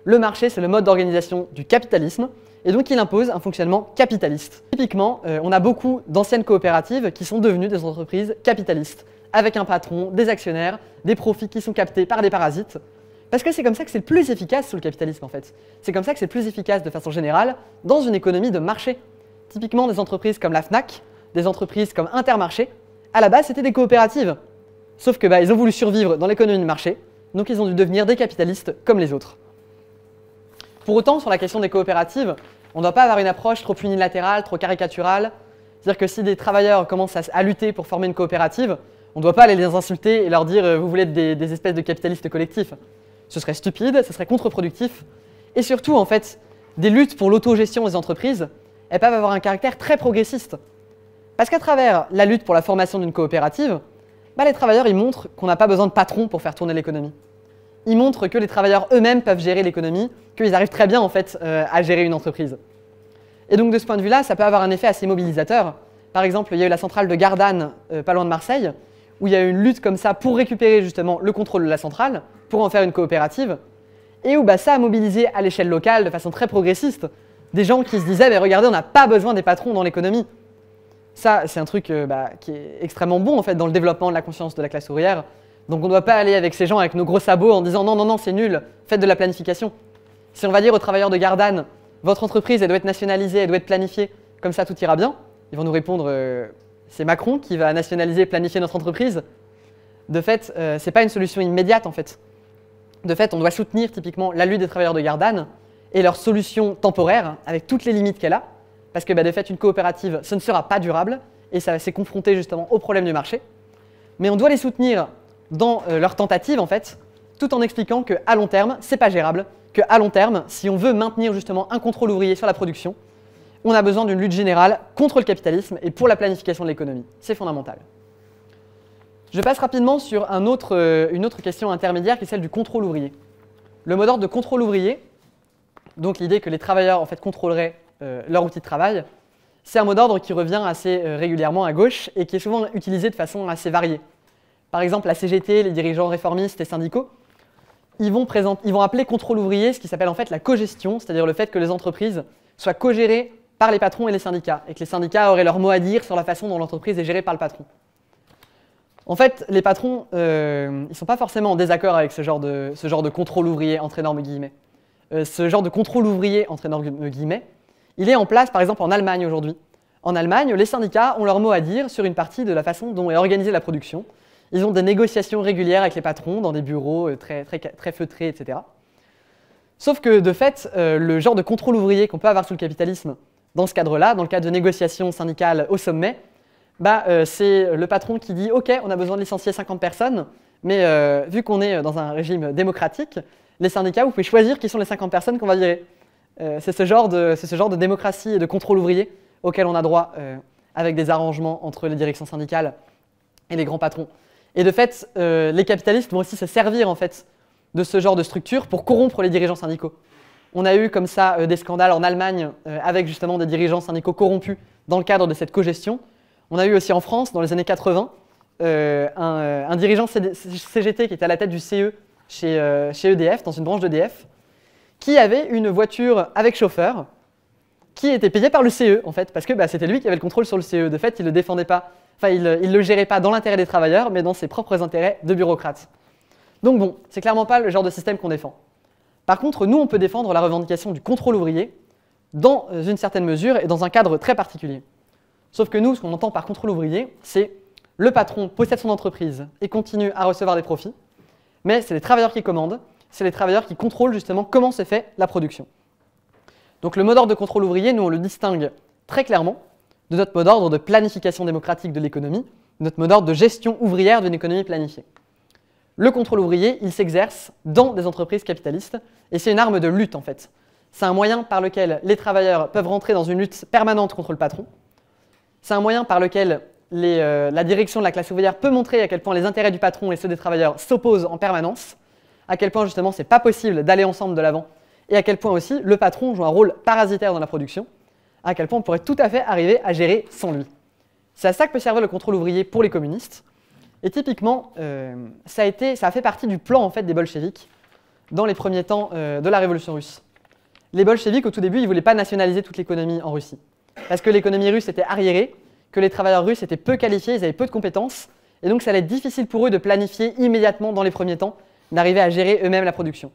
Le marché, c'est le mode d'organisation du capitalisme, et donc il impose un fonctionnement capitaliste. Typiquement, euh, on a beaucoup d'anciennes coopératives qui sont devenues des entreprises capitalistes, avec un patron, des actionnaires, des profits qui sont captés par des parasites. Parce que c'est comme ça que c'est le plus efficace sous le capitalisme en fait. C'est comme ça que c'est le plus efficace de façon générale dans une économie de marché. Typiquement des entreprises comme la FNAC, des entreprises comme Intermarché, à la base c'était des coopératives. Sauf que bah, ils ont voulu survivre dans l'économie de marché, donc ils ont dû devenir des capitalistes comme les autres. Pour autant, sur la question des coopératives, on ne doit pas avoir une approche trop unilatérale, trop caricaturale. C'est-à-dire que si des travailleurs commencent à, lutter pour former une coopérative, on ne doit pas aller les insulter et leur dire euh, vous voulez être des, espèces de capitalistes collectifs. Ce serait stupide, ce serait contre-productif. Et surtout, en fait, des luttes pour l'autogestion des entreprises, elles peuvent avoir un caractère très progressiste. Parce qu'à travers la lutte pour la formation d'une coopérative, bah, les travailleurs montrent qu'on n'a pas besoin de patrons pour faire tourner l'économie il montre que les travailleurs eux-mêmes peuvent gérer l'économie, qu'ils arrivent très bien en fait euh, à gérer une entreprise. Et donc de ce point de vue-là, ça peut avoir un effet assez mobilisateur. Par exemple, il y a eu la centrale de Gardanne, euh, pas loin de Marseille, où il y a eu une lutte comme ça pour récupérer justement le contrôle de la centrale, pour en faire une coopérative, et où bah, ça a mobilisé à l'échelle locale, de façon très progressiste, des gens qui se disaient, mais regardez, on n'a pas besoin des patrons dans l'économie. Ça, c'est un truc euh, bah, qui est extrêmement bon en fait dans le développement de la conscience de la classe ouvrière, donc on ne doit pas aller avec ces gens avec nos gros sabots en disant non, non, non, c'est nul, faites de la planification. Si on va dire aux travailleurs de Gardanne, votre entreprise, elle doit être nationalisée, elle doit être planifiée, comme ça tout ira bien, ils vont nous répondre, euh, c'est Macron qui va nationaliser et planifier notre entreprise. De fait, euh, ce n'est pas une solution immédiate en fait. De fait, on doit soutenir typiquement la lutte des travailleurs de Gardanne et leur solution temporaire, avec toutes les limites qu'elle a, parce que bah, de fait, une coopérative, ce ne sera pas durable, et ça s'est confronté justement au problème du marché. Mais on doit les soutenir dans euh, leur tentative en fait, tout en expliquant que à long terme, c'est pas gérable, que à long terme, si on veut maintenir justement un contrôle ouvrier sur la production, on a besoin d'une lutte générale contre le capitalisme et pour la planification de l'économie. C'est fondamental. Je passe rapidement sur euh, une autre question intermédiaire qui est celle du contrôle ouvrier. Le mot d'ordre de contrôle ouvrier, donc l'idée que les travailleurs en fait contrôleraient euh, leur outil de travail, c'est un mot d'ordre qui revient assez régulièrement à gauche et qui est souvent utilisé de façon assez variée par exemple la CGT, les dirigeants réformistes et syndicaux, ils vont, appeler contrôle ouvrier ce qui s'appelle en fait la cogestion, c'est-à-dire le fait que les entreprises soient cogérées par les patrons et les syndicats, et que les syndicats auraient leur mot à dire sur la façon dont l'entreprise est gérée par le patron. En fait, les patrons, euh, ils ne sont pas forcément en désaccord avec ce genre de, contrôle ouvrier, entre guillemets. ce genre de contrôle ouvrier, entre guillemets, il est en place par exemple en Allemagne aujourd'hui. En Allemagne, les syndicats ont leur mot à dire sur une partie de la façon dont est organisée la production, ils ont des négociations régulières avec les patrons dans des bureaux euh, très, feutrés, etc. Sauf que de fait, euh, le genre de contrôle ouvrier qu'on peut avoir sous le capitalisme, dans ce cadre-là, dans le cadre de négociations syndicales au sommet, bah, euh, c'est le patron qui dit Ok, on a besoin de licencier 50 personnes, mais vu qu'on est dans un régime démocratique, les syndicats, vous pouvez choisir qui sont les 50 personnes qu'on va virer. c'est ce, genre de, ce genre de démocratie et de contrôle ouvrier auquel on a droit avec des arrangements entre les directions syndicales et les grands patrons. Et de fait, euh, les capitalistes vont aussi se servir en fait de ce genre de structure pour corrompre les dirigeants syndicaux. On a eu comme ça euh, des scandales en Allemagne euh, avec justement des dirigeants syndicaux corrompus dans le cadre de cette cogestion. On a eu aussi en France, dans les années 80, un, dirigeant CGT qui était à la tête du CE chez, EDF, e dans une branche d'EDF, qui avait une voiture avec chauffeur, qui était payée par le CE en fait, parce que bah, c'était lui qui avait le contrôle sur le CE. De fait, il ne le défendait pas Enfin, il ne le gérait pas dans l'intérêt des travailleurs, mais dans ses propres intérêts de bureaucrate. Donc bon, c'est clairement pas le genre de système qu'on défend. Par contre, nous, on peut défendre la revendication du contrôle ouvrier dans euh, une certaine mesure et dans un cadre très particulier. Sauf que nous, ce qu'on entend par contrôle ouvrier, c'est le patron possède son entreprise et continue à recevoir des profits, mais c'est les travailleurs qui commandent, c'est les travailleurs qui contrôlent justement comment se fait la production. Donc le mode d'ordre de contrôle ouvrier, nous, on le distingue très clairement de notre mode d'ordre de planification démocratique de l'économie, notre mode d'ordre de gestion ouvrière d'une économie planifiée. Le contrôle ouvrier, il s'exerce dans des entreprises capitalistes, et c'est une arme de lutte en fait. C'est un moyen par lequel les travailleurs peuvent rentrer dans une lutte permanente contre le patron. C'est un moyen par lequel euh, la direction de la classe ouvrière peut montrer à quel point les intérêts du patron et ceux des travailleurs s'opposent en permanence, à quel point justement c'est pas possible d'aller ensemble de l'avant, et à quel point aussi le patron joue un rôle parasitaire dans la production, à quel point on pourrait tout à fait arriver à gérer sans lui. C'est à ça que peut servir le contrôle ouvrier pour les communistes. Et typiquement, euh, ça, a été, ça fait partie du plan en fait, des bolcheviks dans les premiers temps euh, de la révolution russe. Les bolcheviks, au tout début, ils ne voulaient pas nationaliser toute l'économie en Russie. Parce que l'économie russe était arriérée, que les travailleurs russes étaient peu qualifiés, ils avaient peu de compétences, et donc ça allait être difficile pour eux de planifier immédiatement dans les premiers temps, d'arriver à gérer eux-mêmes la production.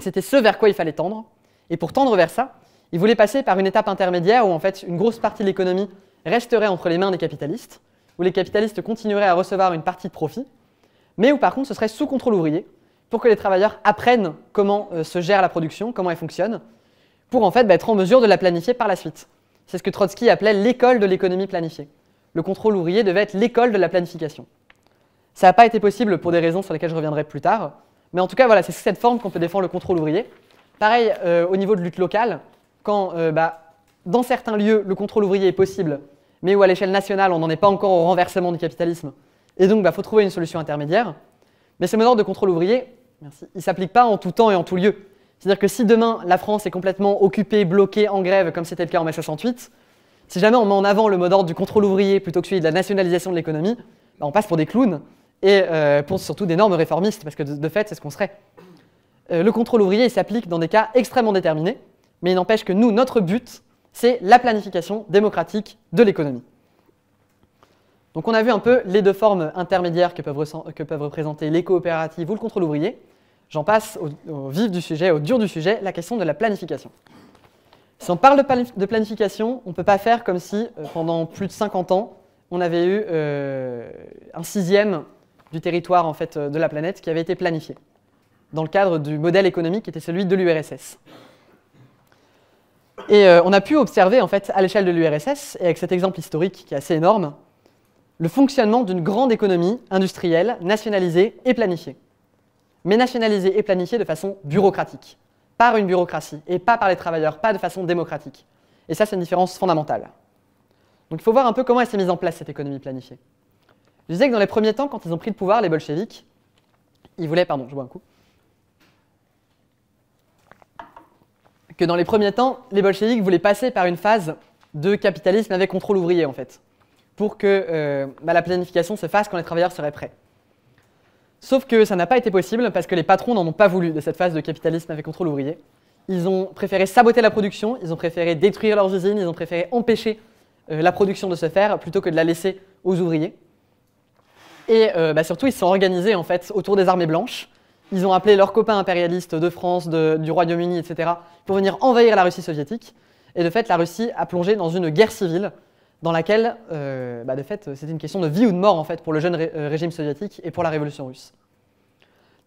C'était ce vers quoi il fallait tendre, et pour tendre vers ça, il voulait passer par une étape intermédiaire où en fait une grosse partie de l'économie resterait entre les mains des capitalistes, où les capitalistes continueraient à recevoir une partie de profit, mais où par contre ce serait sous contrôle ouvrier, pour que les travailleurs apprennent comment euh, se gère la production, comment elle fonctionne, pour en fait bah, être en mesure de la planifier par la suite. C'est ce que Trotsky appelait l'école de l'économie planifiée. Le contrôle ouvrier devait être l'école de la planification. Ça n'a pas été possible pour des raisons sur lesquelles je reviendrai plus tard, mais en tout cas, voilà, c'est cette forme qu'on peut défendre le contrôle ouvrier. Pareil, euh, au niveau de lutte locale, quand euh, bah, dans certains lieux, le contrôle ouvrier est possible, mais où à l'échelle nationale, on n'en est pas encore au renversement du capitalisme. Et donc, il bah, faut trouver une solution intermédiaire. Mais ces d'ordre de contrôle ouvrier, il ils ne s'appliquent pas en tout temps et en tout lieu. C'est-à-dire que si demain, la France est complètement occupée, bloquée, en grève, comme c'était le cas en mai 68, si jamais on met en avant le mode d'ordre du contrôle ouvrier plutôt que celui de la nationalisation de l'économie, bah, on passe pour des clowns et euh, pour surtout des normes réformistes, parce que de, fait, c'est ce qu'on serait. Euh, le contrôle ouvrier s'applique dans des cas extrêmement déterminés, mais il n'empêche que nous, notre but, c'est la planification démocratique de l'économie. Donc on a vu un peu les deux formes intermédiaires que peuvent, représenter les coopératives ou le contrôle ouvrier. J'en passe au, vif du sujet, au dur du sujet, la question de la planification. Si on parle de, planification, on ne peut pas faire comme si euh, pendant plus de 50 ans, on avait eu euh, un sixième du territoire en fait, euh, de la planète qui avait été planifié dans le cadre du modèle économique qui était celui de l'URSS. Et euh, on a pu observer, en fait, à l'échelle de l'URSS, et avec cet exemple historique qui est assez énorme, le fonctionnement d'une grande économie industrielle nationalisée et planifiée. Mais nationalisée et planifiée de façon bureaucratique, par une bureaucratie et pas par les travailleurs, pas de façon démocratique. Et ça, c'est une différence fondamentale. Donc il faut voir un peu comment elle s'est mise en place, cette économie planifiée. Je disais que dans les premiers temps, quand ils ont pris le pouvoir, les bolcheviks, ils voulaient, pardon, je bois un coup, que dans les premiers temps, les bolcheviks voulaient passer par une phase de capitalisme avec contrôle ouvrier, en fait, pour que euh, bah, la planification se fasse quand les travailleurs seraient prêts. Sauf que ça n'a pas été possible parce que les patrons n'en ont pas voulu de cette phase de capitalisme avec contrôle ouvrier. Ils ont préféré saboter la production, ils ont préféré détruire leurs usines, ils ont préféré empêcher euh, la production de se faire plutôt que de la laisser aux ouvriers. Et euh, bah, surtout, ils se sont organisés en fait autour des armées blanches ils ont appelé leurs copains impérialistes de France, du Royaume-Uni, etc., pour venir envahir la Russie soviétique. Et de fait, la Russie a plongé dans une guerre civile dans laquelle, euh, bah, de fait, c'est une question de vie ou de mort en fait pour le jeune euh, régime soviétique et pour la révolution russe.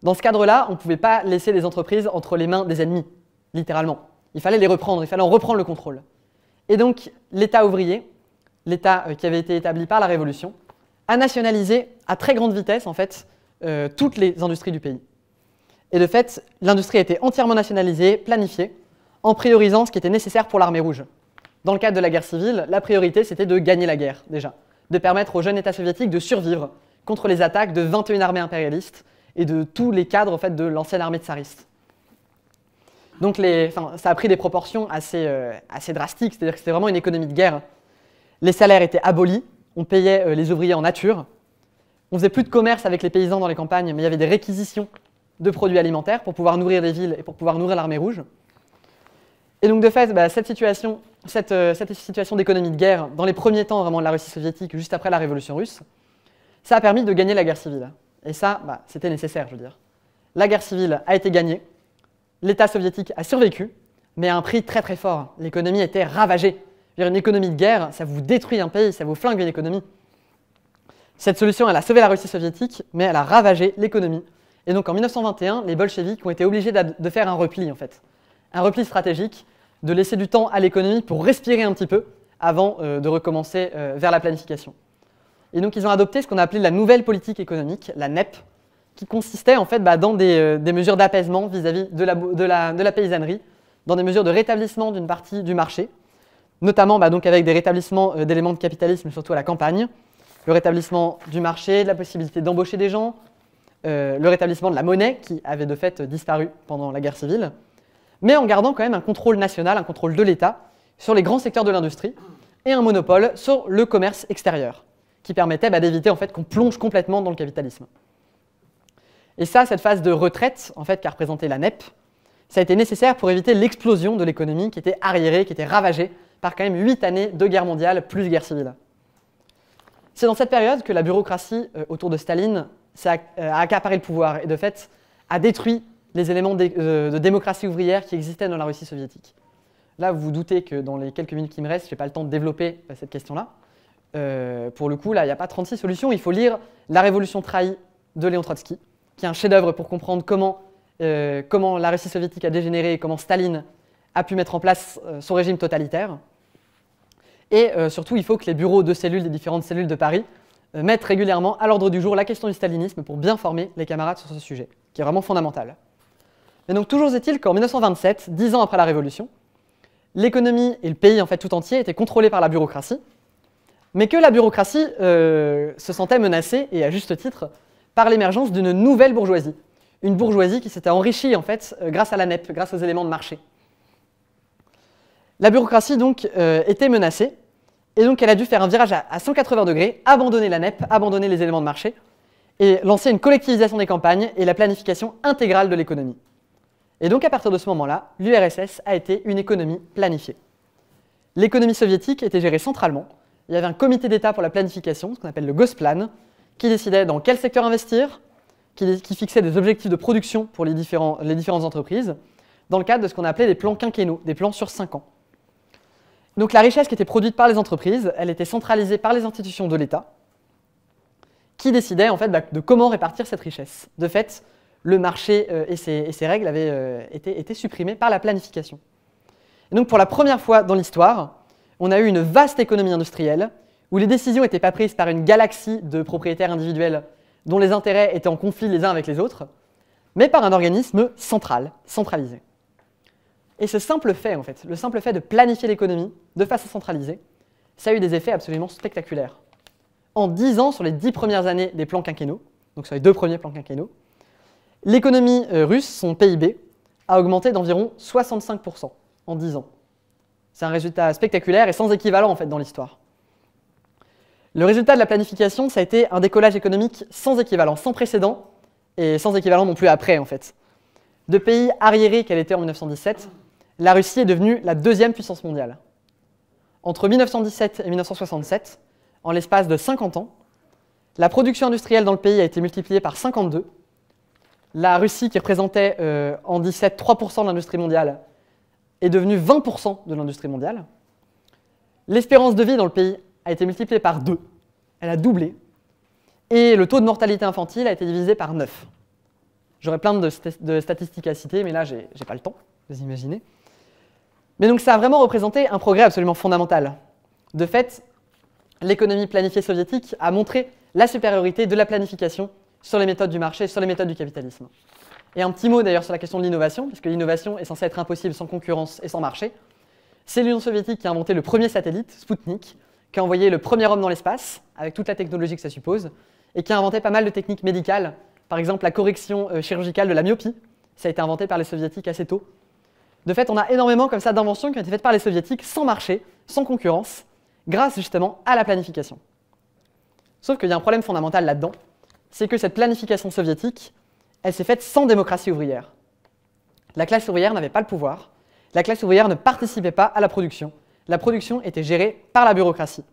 Dans ce cadre-là, on ne pouvait pas laisser les entreprises entre les mains des ennemis, littéralement. Il fallait les reprendre, il fallait en reprendre le contrôle. Et donc, l'État ouvrier, l'État euh, qui avait été établi par la Révolution, a nationalisé à très grande vitesse, en fait, toutes les industries du pays. Et de fait, l'industrie a été entièrement nationalisée, planifiée, en priorisant ce qui était nécessaire pour l'armée rouge. Dans le cadre de la guerre civile, la priorité c'était de gagner la guerre, déjà, de permettre au jeune État soviétique de survivre contre les attaques de 21 armées impérialistes et de tous les cadres fait, de l'ancienne armée tsariste. Donc ça a pris des proportions euh, assez, drastiques, c'est-à-dire que c'était vraiment une économie de guerre. Les salaires étaient abolis, on payait euh, les ouvriers en nature, on faisait plus de commerce avec les paysans dans les campagnes, mais il y avait des réquisitions de produits alimentaires pour pouvoir nourrir les villes et pour pouvoir nourrir l'armée rouge. Et donc de fait, bah, cette situation, euh, cette, situation d'économie de guerre, dans les premiers temps vraiment de la Russie soviétique, juste après la révolution russe, ça a permis de gagner la guerre civile. Et ça, bah, c'était nécessaire, je veux dire. La guerre civile a été gagnée, l'État soviétique a survécu, mais à un prix très très fort. L'économie était ravagée. une économie de guerre, ça vous détruit un pays, ça vous flingue une économie. Cette solution, elle a sauvé la Russie soviétique, mais elle a ravagé l'économie et donc en 1921, les bolcheviks ont été obligés de faire un repli en fait. Un repli stratégique, de laisser du temps à l'économie pour respirer un petit peu avant euh, de recommencer euh, vers la planification. Et donc ils ont adopté ce qu'on a appelé la nouvelle politique économique, la NEP, qui consistait en fait bah, dans euh, des, mesures d'apaisement vis-à-vis de la, paysannerie, dans des mesures de rétablissement d'une partie du marché, notamment bah, donc avec des rétablissements d'éléments de capitalisme, surtout à la campagne, le rétablissement du marché, la possibilité d'embaucher des gens, euh, le rétablissement de la monnaie qui avait de fait disparu pendant la guerre civile, mais en gardant quand même un contrôle national, un contrôle de l'État sur les grands secteurs de l'industrie et un monopole sur le commerce extérieur, qui permettait bah, d'éviter en fait qu'on plonge complètement dans le capitalisme. Et ça, cette phase de retraite, en fait, qu'a représentée la NEP, ça a été nécessaire pour éviter l'explosion de l'économie qui était arriérée, qui était ravagée par quand même huit années de guerre mondiale plus guerre civile. C'est dans cette période que la bureaucratie euh, autour de Staline a, euh, a accaparé le pouvoir et de fait a détruit les éléments euh, de, démocratie ouvrière qui existaient dans la Russie soviétique. Là, vous vous doutez que dans les quelques minutes qui me restent, je n'ai pas le temps de développer bah, cette question-là. Euh, pour le coup, là, il n'y a pas 36 solutions. Il faut lire La Révolution trahie de Léon Trotsky, qui est un chef-d'œuvre pour comprendre comment, comment la Russie soviétique a dégénéré et comment Staline a pu mettre en place son régime totalitaire. Et surtout, il faut que les bureaux de cellules des différentes cellules de Paris euh, mettre régulièrement à l'ordre du jour la question du stalinisme pour bien former les camarades sur ce sujet, qui est vraiment fondamental. Mais donc toujours est-il qu'en 1927, dix ans après la Révolution, l'économie et le pays en fait tout entier étaient contrôlés par la bureaucratie, mais que la bureaucratie euh, se sentait menacée, et à juste titre, par l'émergence d'une nouvelle bourgeoisie. Une bourgeoisie qui s'était enrichie en fait euh, grâce à la NEP, grâce aux éléments de marché. La bureaucratie donc était menacée, et donc elle a dû faire un virage à 180 degrés, abandonner la NEP, abandonner les éléments de marché, et lancer une collectivisation des campagnes et la planification intégrale de l'économie. Et donc à partir de ce moment-là, l'URSS a été une économie planifiée. L'économie soviétique était gérée centralement, il y avait un comité d'État pour la planification, ce qu'on appelle le Gosplan, qui décidait dans quel secteur investir, qui, fixait des objectifs de production pour les, les différentes entreprises, dans le cadre de ce qu'on appelait des plans quinquennaux, des plans sur 5 ans. Donc la richesse qui était produite par les entreprises, elle était centralisée par les institutions de l'État, qui décidaient en fait bah, de comment répartir cette richesse. De fait, le marché euh, et, ses, règles avaient euh, été, été, supprimés par la planification. donc pour la première fois dans l'histoire, on a eu une vaste économie industrielle où les décisions n'étaient pas prises par une galaxie de propriétaires individuels dont les intérêts étaient en conflit les uns avec les autres, mais par un organisme central, centralisé. Et ce simple fait, en fait, le simple fait de planifier l'économie de façon centralisée, ça a eu des effets absolument spectaculaires. En 10 ans, sur les 10 premières années des plans quinquennaux, donc sur les deux premiers plans quinquennaux, l'économie euh, russe, son PIB, a augmenté d'environ 65% en 10 ans. C'est un résultat spectaculaire et sans équivalent en fait dans l'histoire. Le résultat de la planification, ça a été un décollage économique sans équivalent, sans précédent, et sans équivalent non plus après en fait. De pays arriérés qu'elle était en 1917, la Russie est devenue la deuxième puissance mondiale. Entre 1917 et 1967, en l'espace de 50 ans, la production industrielle dans le pays a été multipliée par 52. La Russie, qui représentait euh, en 17 3% de l'industrie mondiale, est devenue 20% de l'industrie mondiale. L'espérance de vie dans le pays a été multipliée par 2. Elle a doublé. Et le taux de mortalité infantile a été divisé par 9. J'aurais plein de, de statistiques à citer, mais là, j'ai pas le temps, vous imaginez. Mais donc ça a vraiment représenté un progrès absolument fondamental. De fait, l'économie planifiée soviétique a montré la supériorité de la planification sur les méthodes du marché, sur les méthodes du capitalisme. Et un petit mot d'ailleurs sur la question de l'innovation, puisque l'innovation est censée être impossible sans concurrence et sans marché. C'est l'Union soviétique qui a inventé le premier satellite, Sputnik, qui a envoyé le premier homme dans l'espace, avec toute la technologie que ça suppose, et qui a inventé pas mal de techniques médicales, par exemple la correction euh, chirurgicale de la myopie, ça a été inventé par les soviétiques assez tôt, de fait, on a énormément comme ça d'inventions qui ont été faites par les soviétiques sans marché, sans concurrence, grâce justement à la planification. Sauf qu'il y a un problème fondamental là-dedans, c'est que cette planification soviétique, elle s'est faite sans démocratie ouvrière. La classe ouvrière n'avait pas le pouvoir, la classe ouvrière ne participait pas à la production, la production était gérée par la bureaucratie.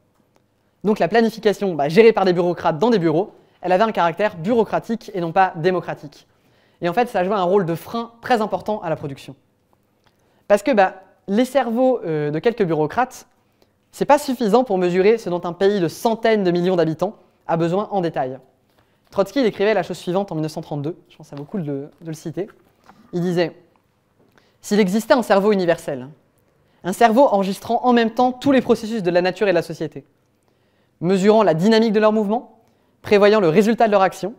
Donc la planification bah, gérée par des bureaucrates dans des bureaux, elle avait un caractère bureaucratique et non pas démocratique. Et en fait, ça jouait un rôle de frein très important à la production. Parce que bah, les cerveaux euh, de quelques bureaucrates, c'est pas suffisant pour mesurer ce dont un pays de centaines de millions d'habitants a besoin en détail. Trotsky écrivait la chose suivante en 1932, je pense que ça vaut de, le citer. Il disait S'il existait un cerveau universel, un cerveau enregistrant en même temps tous les processus de la nature et de la société, mesurant la dynamique de leur mouvement prévoyant le résultat de leur actions,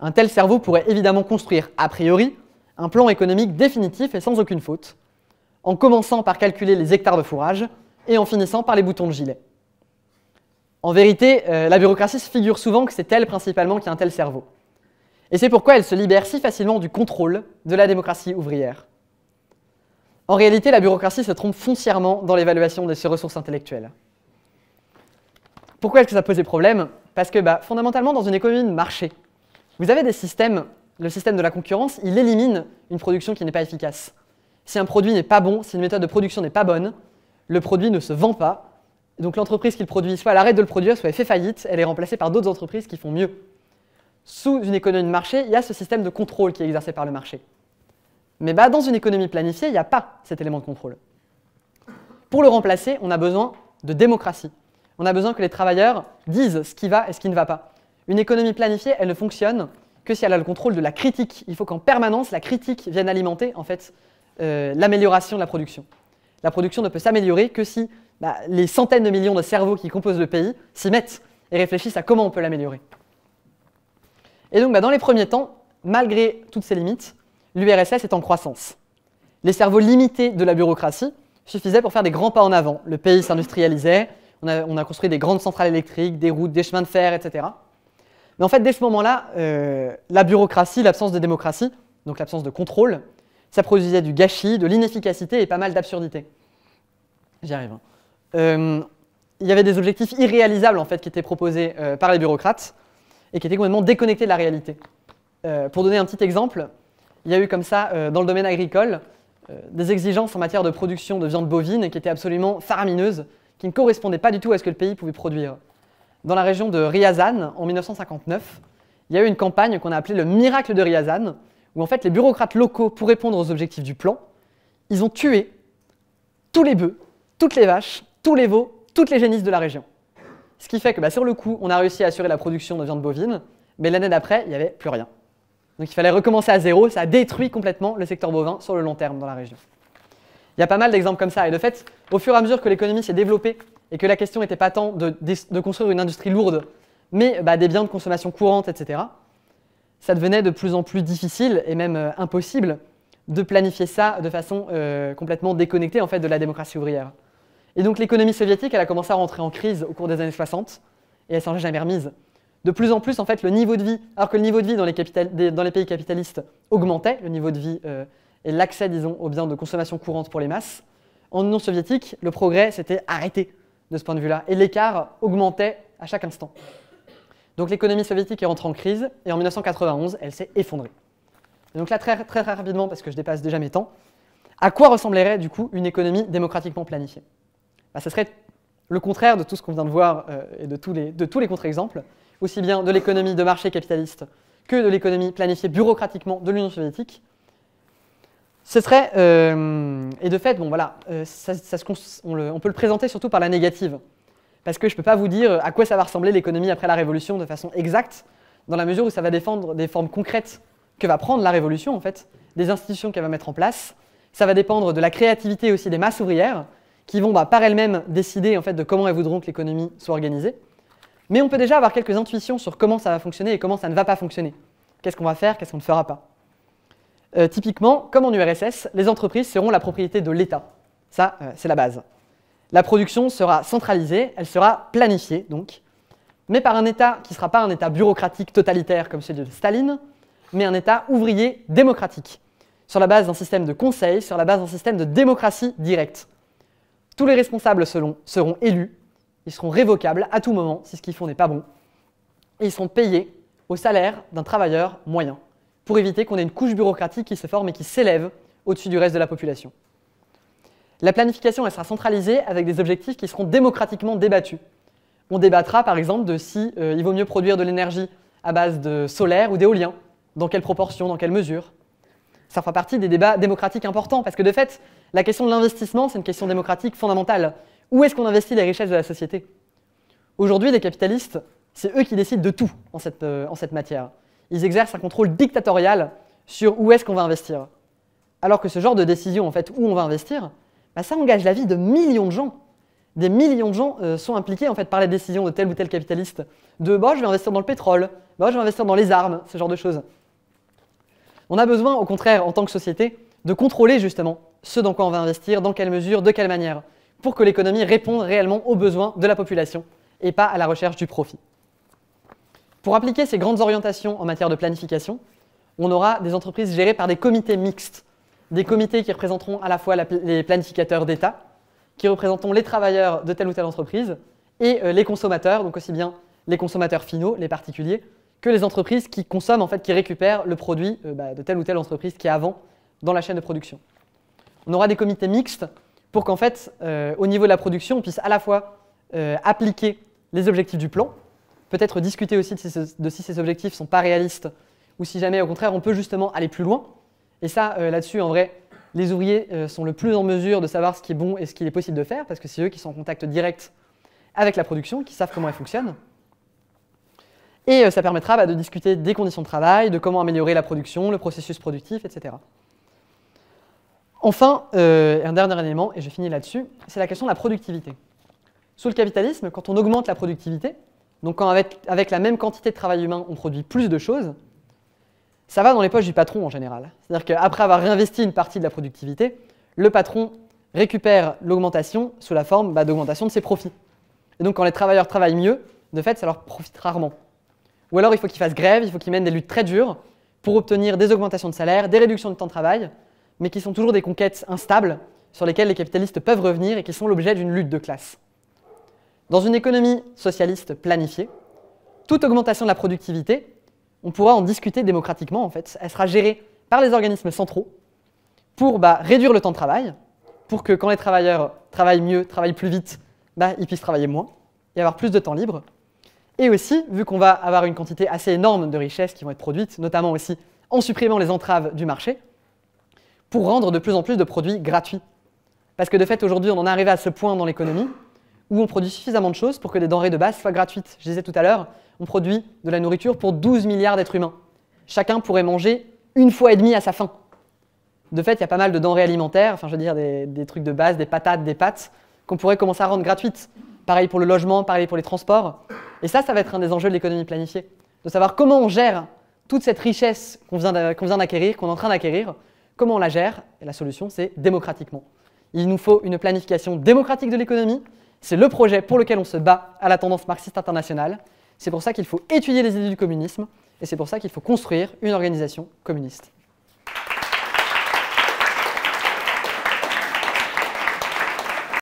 un tel cerveau pourrait évidemment construire, a priori, un plan économique définitif et sans aucune faute, en commençant par calculer les hectares de fourrage et en finissant par les boutons de gilet. En vérité, euh, la bureaucratie se figure souvent que c'est elle principalement qui a un tel cerveau. Et c'est pourquoi elle se libère si facilement du contrôle de la démocratie ouvrière. En réalité, la bureaucratie se trompe foncièrement dans l'évaluation de ses ressources intellectuelles. Pourquoi est-ce que ça pose des problèmes Parce que bah, fondamentalement, dans une économie de marché, vous avez des systèmes, le système de la concurrence, il élimine une production qui n'est pas efficace. Si un produit n'est pas bon, si une méthode de production n'est pas bonne, le produit ne se vend pas. Donc l'entreprise qui le produit, soit elle arrête de le produire, soit elle fait faillite, elle est remplacée par d'autres entreprises qui font mieux. Sous une économie de marché, il y a ce système de contrôle qui est exercé par le marché. Mais bah, dans une économie planifiée, il n'y a pas cet élément de contrôle. Pour le remplacer, on a besoin de démocratie. On a besoin que les travailleurs disent ce qui va et ce qui ne va pas. Une économie planifiée, elle ne fonctionne que si elle a le contrôle de la critique. Il faut qu'en permanence, la critique vienne alimenter en fait euh, l'amélioration de la production. La production ne peut s'améliorer que si bah, les centaines de millions de cerveaux qui composent le pays s'y mettent et réfléchissent à comment on peut l'améliorer. Et donc, bah, dans les premiers temps, malgré toutes ces limites, l'URSS est en croissance. Les cerveaux limités de la bureaucratie suffisaient pour faire des grands pas en avant. Le pays s'industrialisait, on a, construit des grandes centrales électriques, des routes, des chemins de fer, etc. Mais en fait, dès ce moment-là, euh, la bureaucratie, l'absence de démocratie, donc l'absence de contrôle, ça produisait du gâchis, de l'inefficacité et pas mal d'absurdités. J'y arrive. Hein. Euh, il y avait des objectifs irréalisables en fait qui étaient proposés euh, par les bureaucrates et qui étaient complètement déconnectés de la réalité. Euh, pour donner un petit exemple, il y a eu comme ça dans le domaine agricole des exigences en matière de production de viande bovine qui étaient absolument faramineuses, qui ne correspondaient pas du tout à ce que le pays pouvait produire. Dans la région de Riazan, en 1959, il y a eu une campagne qu'on a appelée le miracle de Riazan, où en fait les bureaucrates locaux, pour répondre aux objectifs du plan, ils ont tué tous les bœufs, toutes les vaches, tous les veaux, toutes les génisses de la région. Ce qui fait que bah, sur le coup, on a réussi à assurer la production de viande bovine, mais l'année d'après, il n'y avait plus rien. Donc il fallait recommencer à zéro, ça a détruit complètement le secteur bovin sur le long terme dans la région. Il y a pas mal d'exemples comme ça, et de fait, au fur et à mesure que l'économie s'est développée et que la question n'était pas tant de, construire une industrie lourde, mais bah, des biens de consommation courante, etc., ça devenait de plus en plus difficile et même euh, impossible de planifier ça de façon euh, complètement déconnectée en fait de la démocratie ouvrière. Et donc l'économie soviétique, elle a commencé à rentrer en crise au cours des années 60 et elle s'en est jamais remise. De plus en plus, en fait, le niveau de vie, alors que le niveau de vie dans les, pays capitalistes augmentait, le niveau de vie euh, et l'accès, disons, aux biens de consommation courante pour les masses, en Union soviétique, le progrès s'était arrêté de ce point de vue-là et l'écart augmentait à chaque instant. Donc l'économie soviétique est rentrée en crise et en 1991, elle s'est effondrée. Et donc là, très, très rapidement, parce que je dépasse déjà mes temps, à quoi ressemblerait du coup une économie démocratiquement planifiée Ce bah, Ça serait le contraire de tout ce qu'on vient de voir euh, et de tous les, les contre-exemples, aussi bien de l'économie de marché capitaliste que de l'économie planifiée bureaucratiquement de l'Union soviétique. Ce serait, euh, et de fait, bon voilà, euh, ça, se on peut le présenter surtout par la négative parce que je ne peux pas vous dire à quoi ça va ressembler l'économie après la Révolution de façon exacte, dans la mesure où ça va défendre des formes concrètes que va prendre la Révolution, en fait, des institutions qu'elle va mettre en place. Ça va dépendre de la créativité aussi des masses ouvrières, qui vont bah, par elles-mêmes décider en fait, de comment elles voudront que l'économie soit organisée. Mais on peut déjà avoir quelques intuitions sur comment ça va fonctionner et comment ça ne va pas fonctionner. Qu'est-ce qu'on va faire, qu'est-ce qu'on ne fera pas. Euh, typiquement, comme en URSS, les entreprises seront la propriété de l'État. Ça, euh, c'est la base. La production sera centralisée, elle sera planifiée donc, mais par un État qui ne sera pas un État bureaucratique totalitaire comme celui de Staline, mais un État ouvrier démocratique, sur la base d'un système de conseil, sur la base d'un système de démocratie directe. Tous les responsables seront élus, ils seront révocables à tout moment si ce qu'ils font n'est pas bon, et ils seront payés au salaire d'un travailleur moyen, pour éviter qu'on ait une couche bureaucratique qui se forme et qui s'élève au-dessus du reste de la population. La planification sera centralisée avec des objectifs qui seront démocratiquement débattus. On débattra par exemple de si euh, il vaut mieux produire de l'énergie à base de solaire ou d'éolien, dans quelle proportion, dans quelle mesure. Ça fera partie des débats démocratiques importants parce que de fait, la question de l'investissement, c'est une question démocratique fondamentale. Où est-ce qu'on investit les richesses de la société Aujourd'hui, les capitalistes, c'est eux qui décident de tout en cette, euh, en cette matière. Ils exercent un contrôle dictatorial sur où est-ce qu'on va investir. Alors que ce genre de décision, en fait, où on va investir, bah, ça engage la vie de millions de gens. Des millions de gens euh, sont impliqués en fait par la décision de tel ou tel capitaliste. De bah, je vais investir dans le pétrole, bah, je vais investir dans les armes, ce genre de choses. On a besoin, au contraire, en tant que société, de contrôler justement ce dans quoi on va investir, dans quelle mesure, de quelle manière, pour que l'économie réponde réellement aux besoins de la population et pas à la recherche du profit. Pour appliquer ces grandes orientations en matière de planification, on aura des entreprises gérées par des comités mixtes, des comités qui représenteront à la fois les planificateurs d'État, qui représenteront les travailleurs de telle ou telle entreprise, et euh, les consommateurs, donc aussi bien les consommateurs finaux, les particuliers, que les entreprises qui consomment, en fait, qui récupèrent le produit euh, bah, de telle ou telle entreprise qui est avant dans la chaîne de production. On aura des comités mixtes pour qu'en fait, euh, au niveau de la production, on puisse à la fois appliquer les objectifs du plan, peut-être discuter aussi de si, de si ces objectifs ne sont pas réalistes, ou si jamais, au contraire, on peut justement aller plus loin, et ça, euh, là-dessus, en vrai, les ouvriers euh, sont le plus en mesure de savoir ce qui est bon et ce qu'il est possible de faire, parce que c'est eux qui sont en contact direct avec la production, qui savent comment elle fonctionne. Et euh, ça permettra bah, de discuter des conditions de travail, de comment améliorer la production, le processus productif, etc. Enfin, un dernier élément, et je finis là-dessus, c'est la question de la productivité. Sous le capitalisme, quand on augmente la productivité, donc quand avec la même quantité de travail humain, on produit plus de choses, ça va dans les poches du patron en général. C'est-à-dire qu'après avoir réinvesti une partie de la productivité, le patron récupère l'augmentation sous la forme bah, d'augmentation de ses profits. Et donc quand les travailleurs travaillent mieux, de fait, ça leur profite rarement. Ou alors il faut qu'ils fassent grève, il faut qu'ils mènent des luttes très dures pour obtenir des augmentations de salaire, des réductions de temps de travail, mais qui sont toujours des conquêtes instables sur lesquelles les capitalistes peuvent revenir et qui sont l'objet d'une lutte de classe. Dans une économie socialiste planifiée, toute augmentation de la productivité on pourra en discuter démocratiquement en fait. Elle sera gérée par les organismes centraux pour bah, réduire le temps de travail, pour que quand les travailleurs travaillent mieux, travaillent plus vite, bah, ils puissent travailler moins et avoir plus de temps libre. Et aussi, vu qu'on va avoir une quantité assez énorme de richesses qui vont être produites, notamment aussi en supprimant les entraves du marché, pour rendre de plus en plus de produits gratuits. Parce que de fait, aujourd'hui, on en est arrivé à ce point dans l'économie où on produit suffisamment de choses pour que les denrées de base soient gratuites. Je disais tout à l'heure, on produit de la nourriture pour 12 milliards d'êtres humains. Chacun pourrait manger une fois et demie à sa faim. De fait, il y a pas mal de denrées alimentaires, enfin je veux dire des, des trucs de base, des patates, des pâtes, qu'on pourrait commencer à rendre gratuites. Pareil pour le logement, pareil pour les transports. Et ça, ça va être un des enjeux de l'économie planifiée, de savoir comment on gère toute cette richesse qu'on vient d'acquérir, qu'on est en train d'acquérir, comment on la gère. Et la solution, c'est démocratiquement. Il nous faut une planification démocratique de l'économie, c'est le projet pour lequel on se bat à la tendance marxiste internationale. C'est pour ça qu'il faut étudier les idées du communisme et c'est pour ça qu'il faut construire une organisation communiste.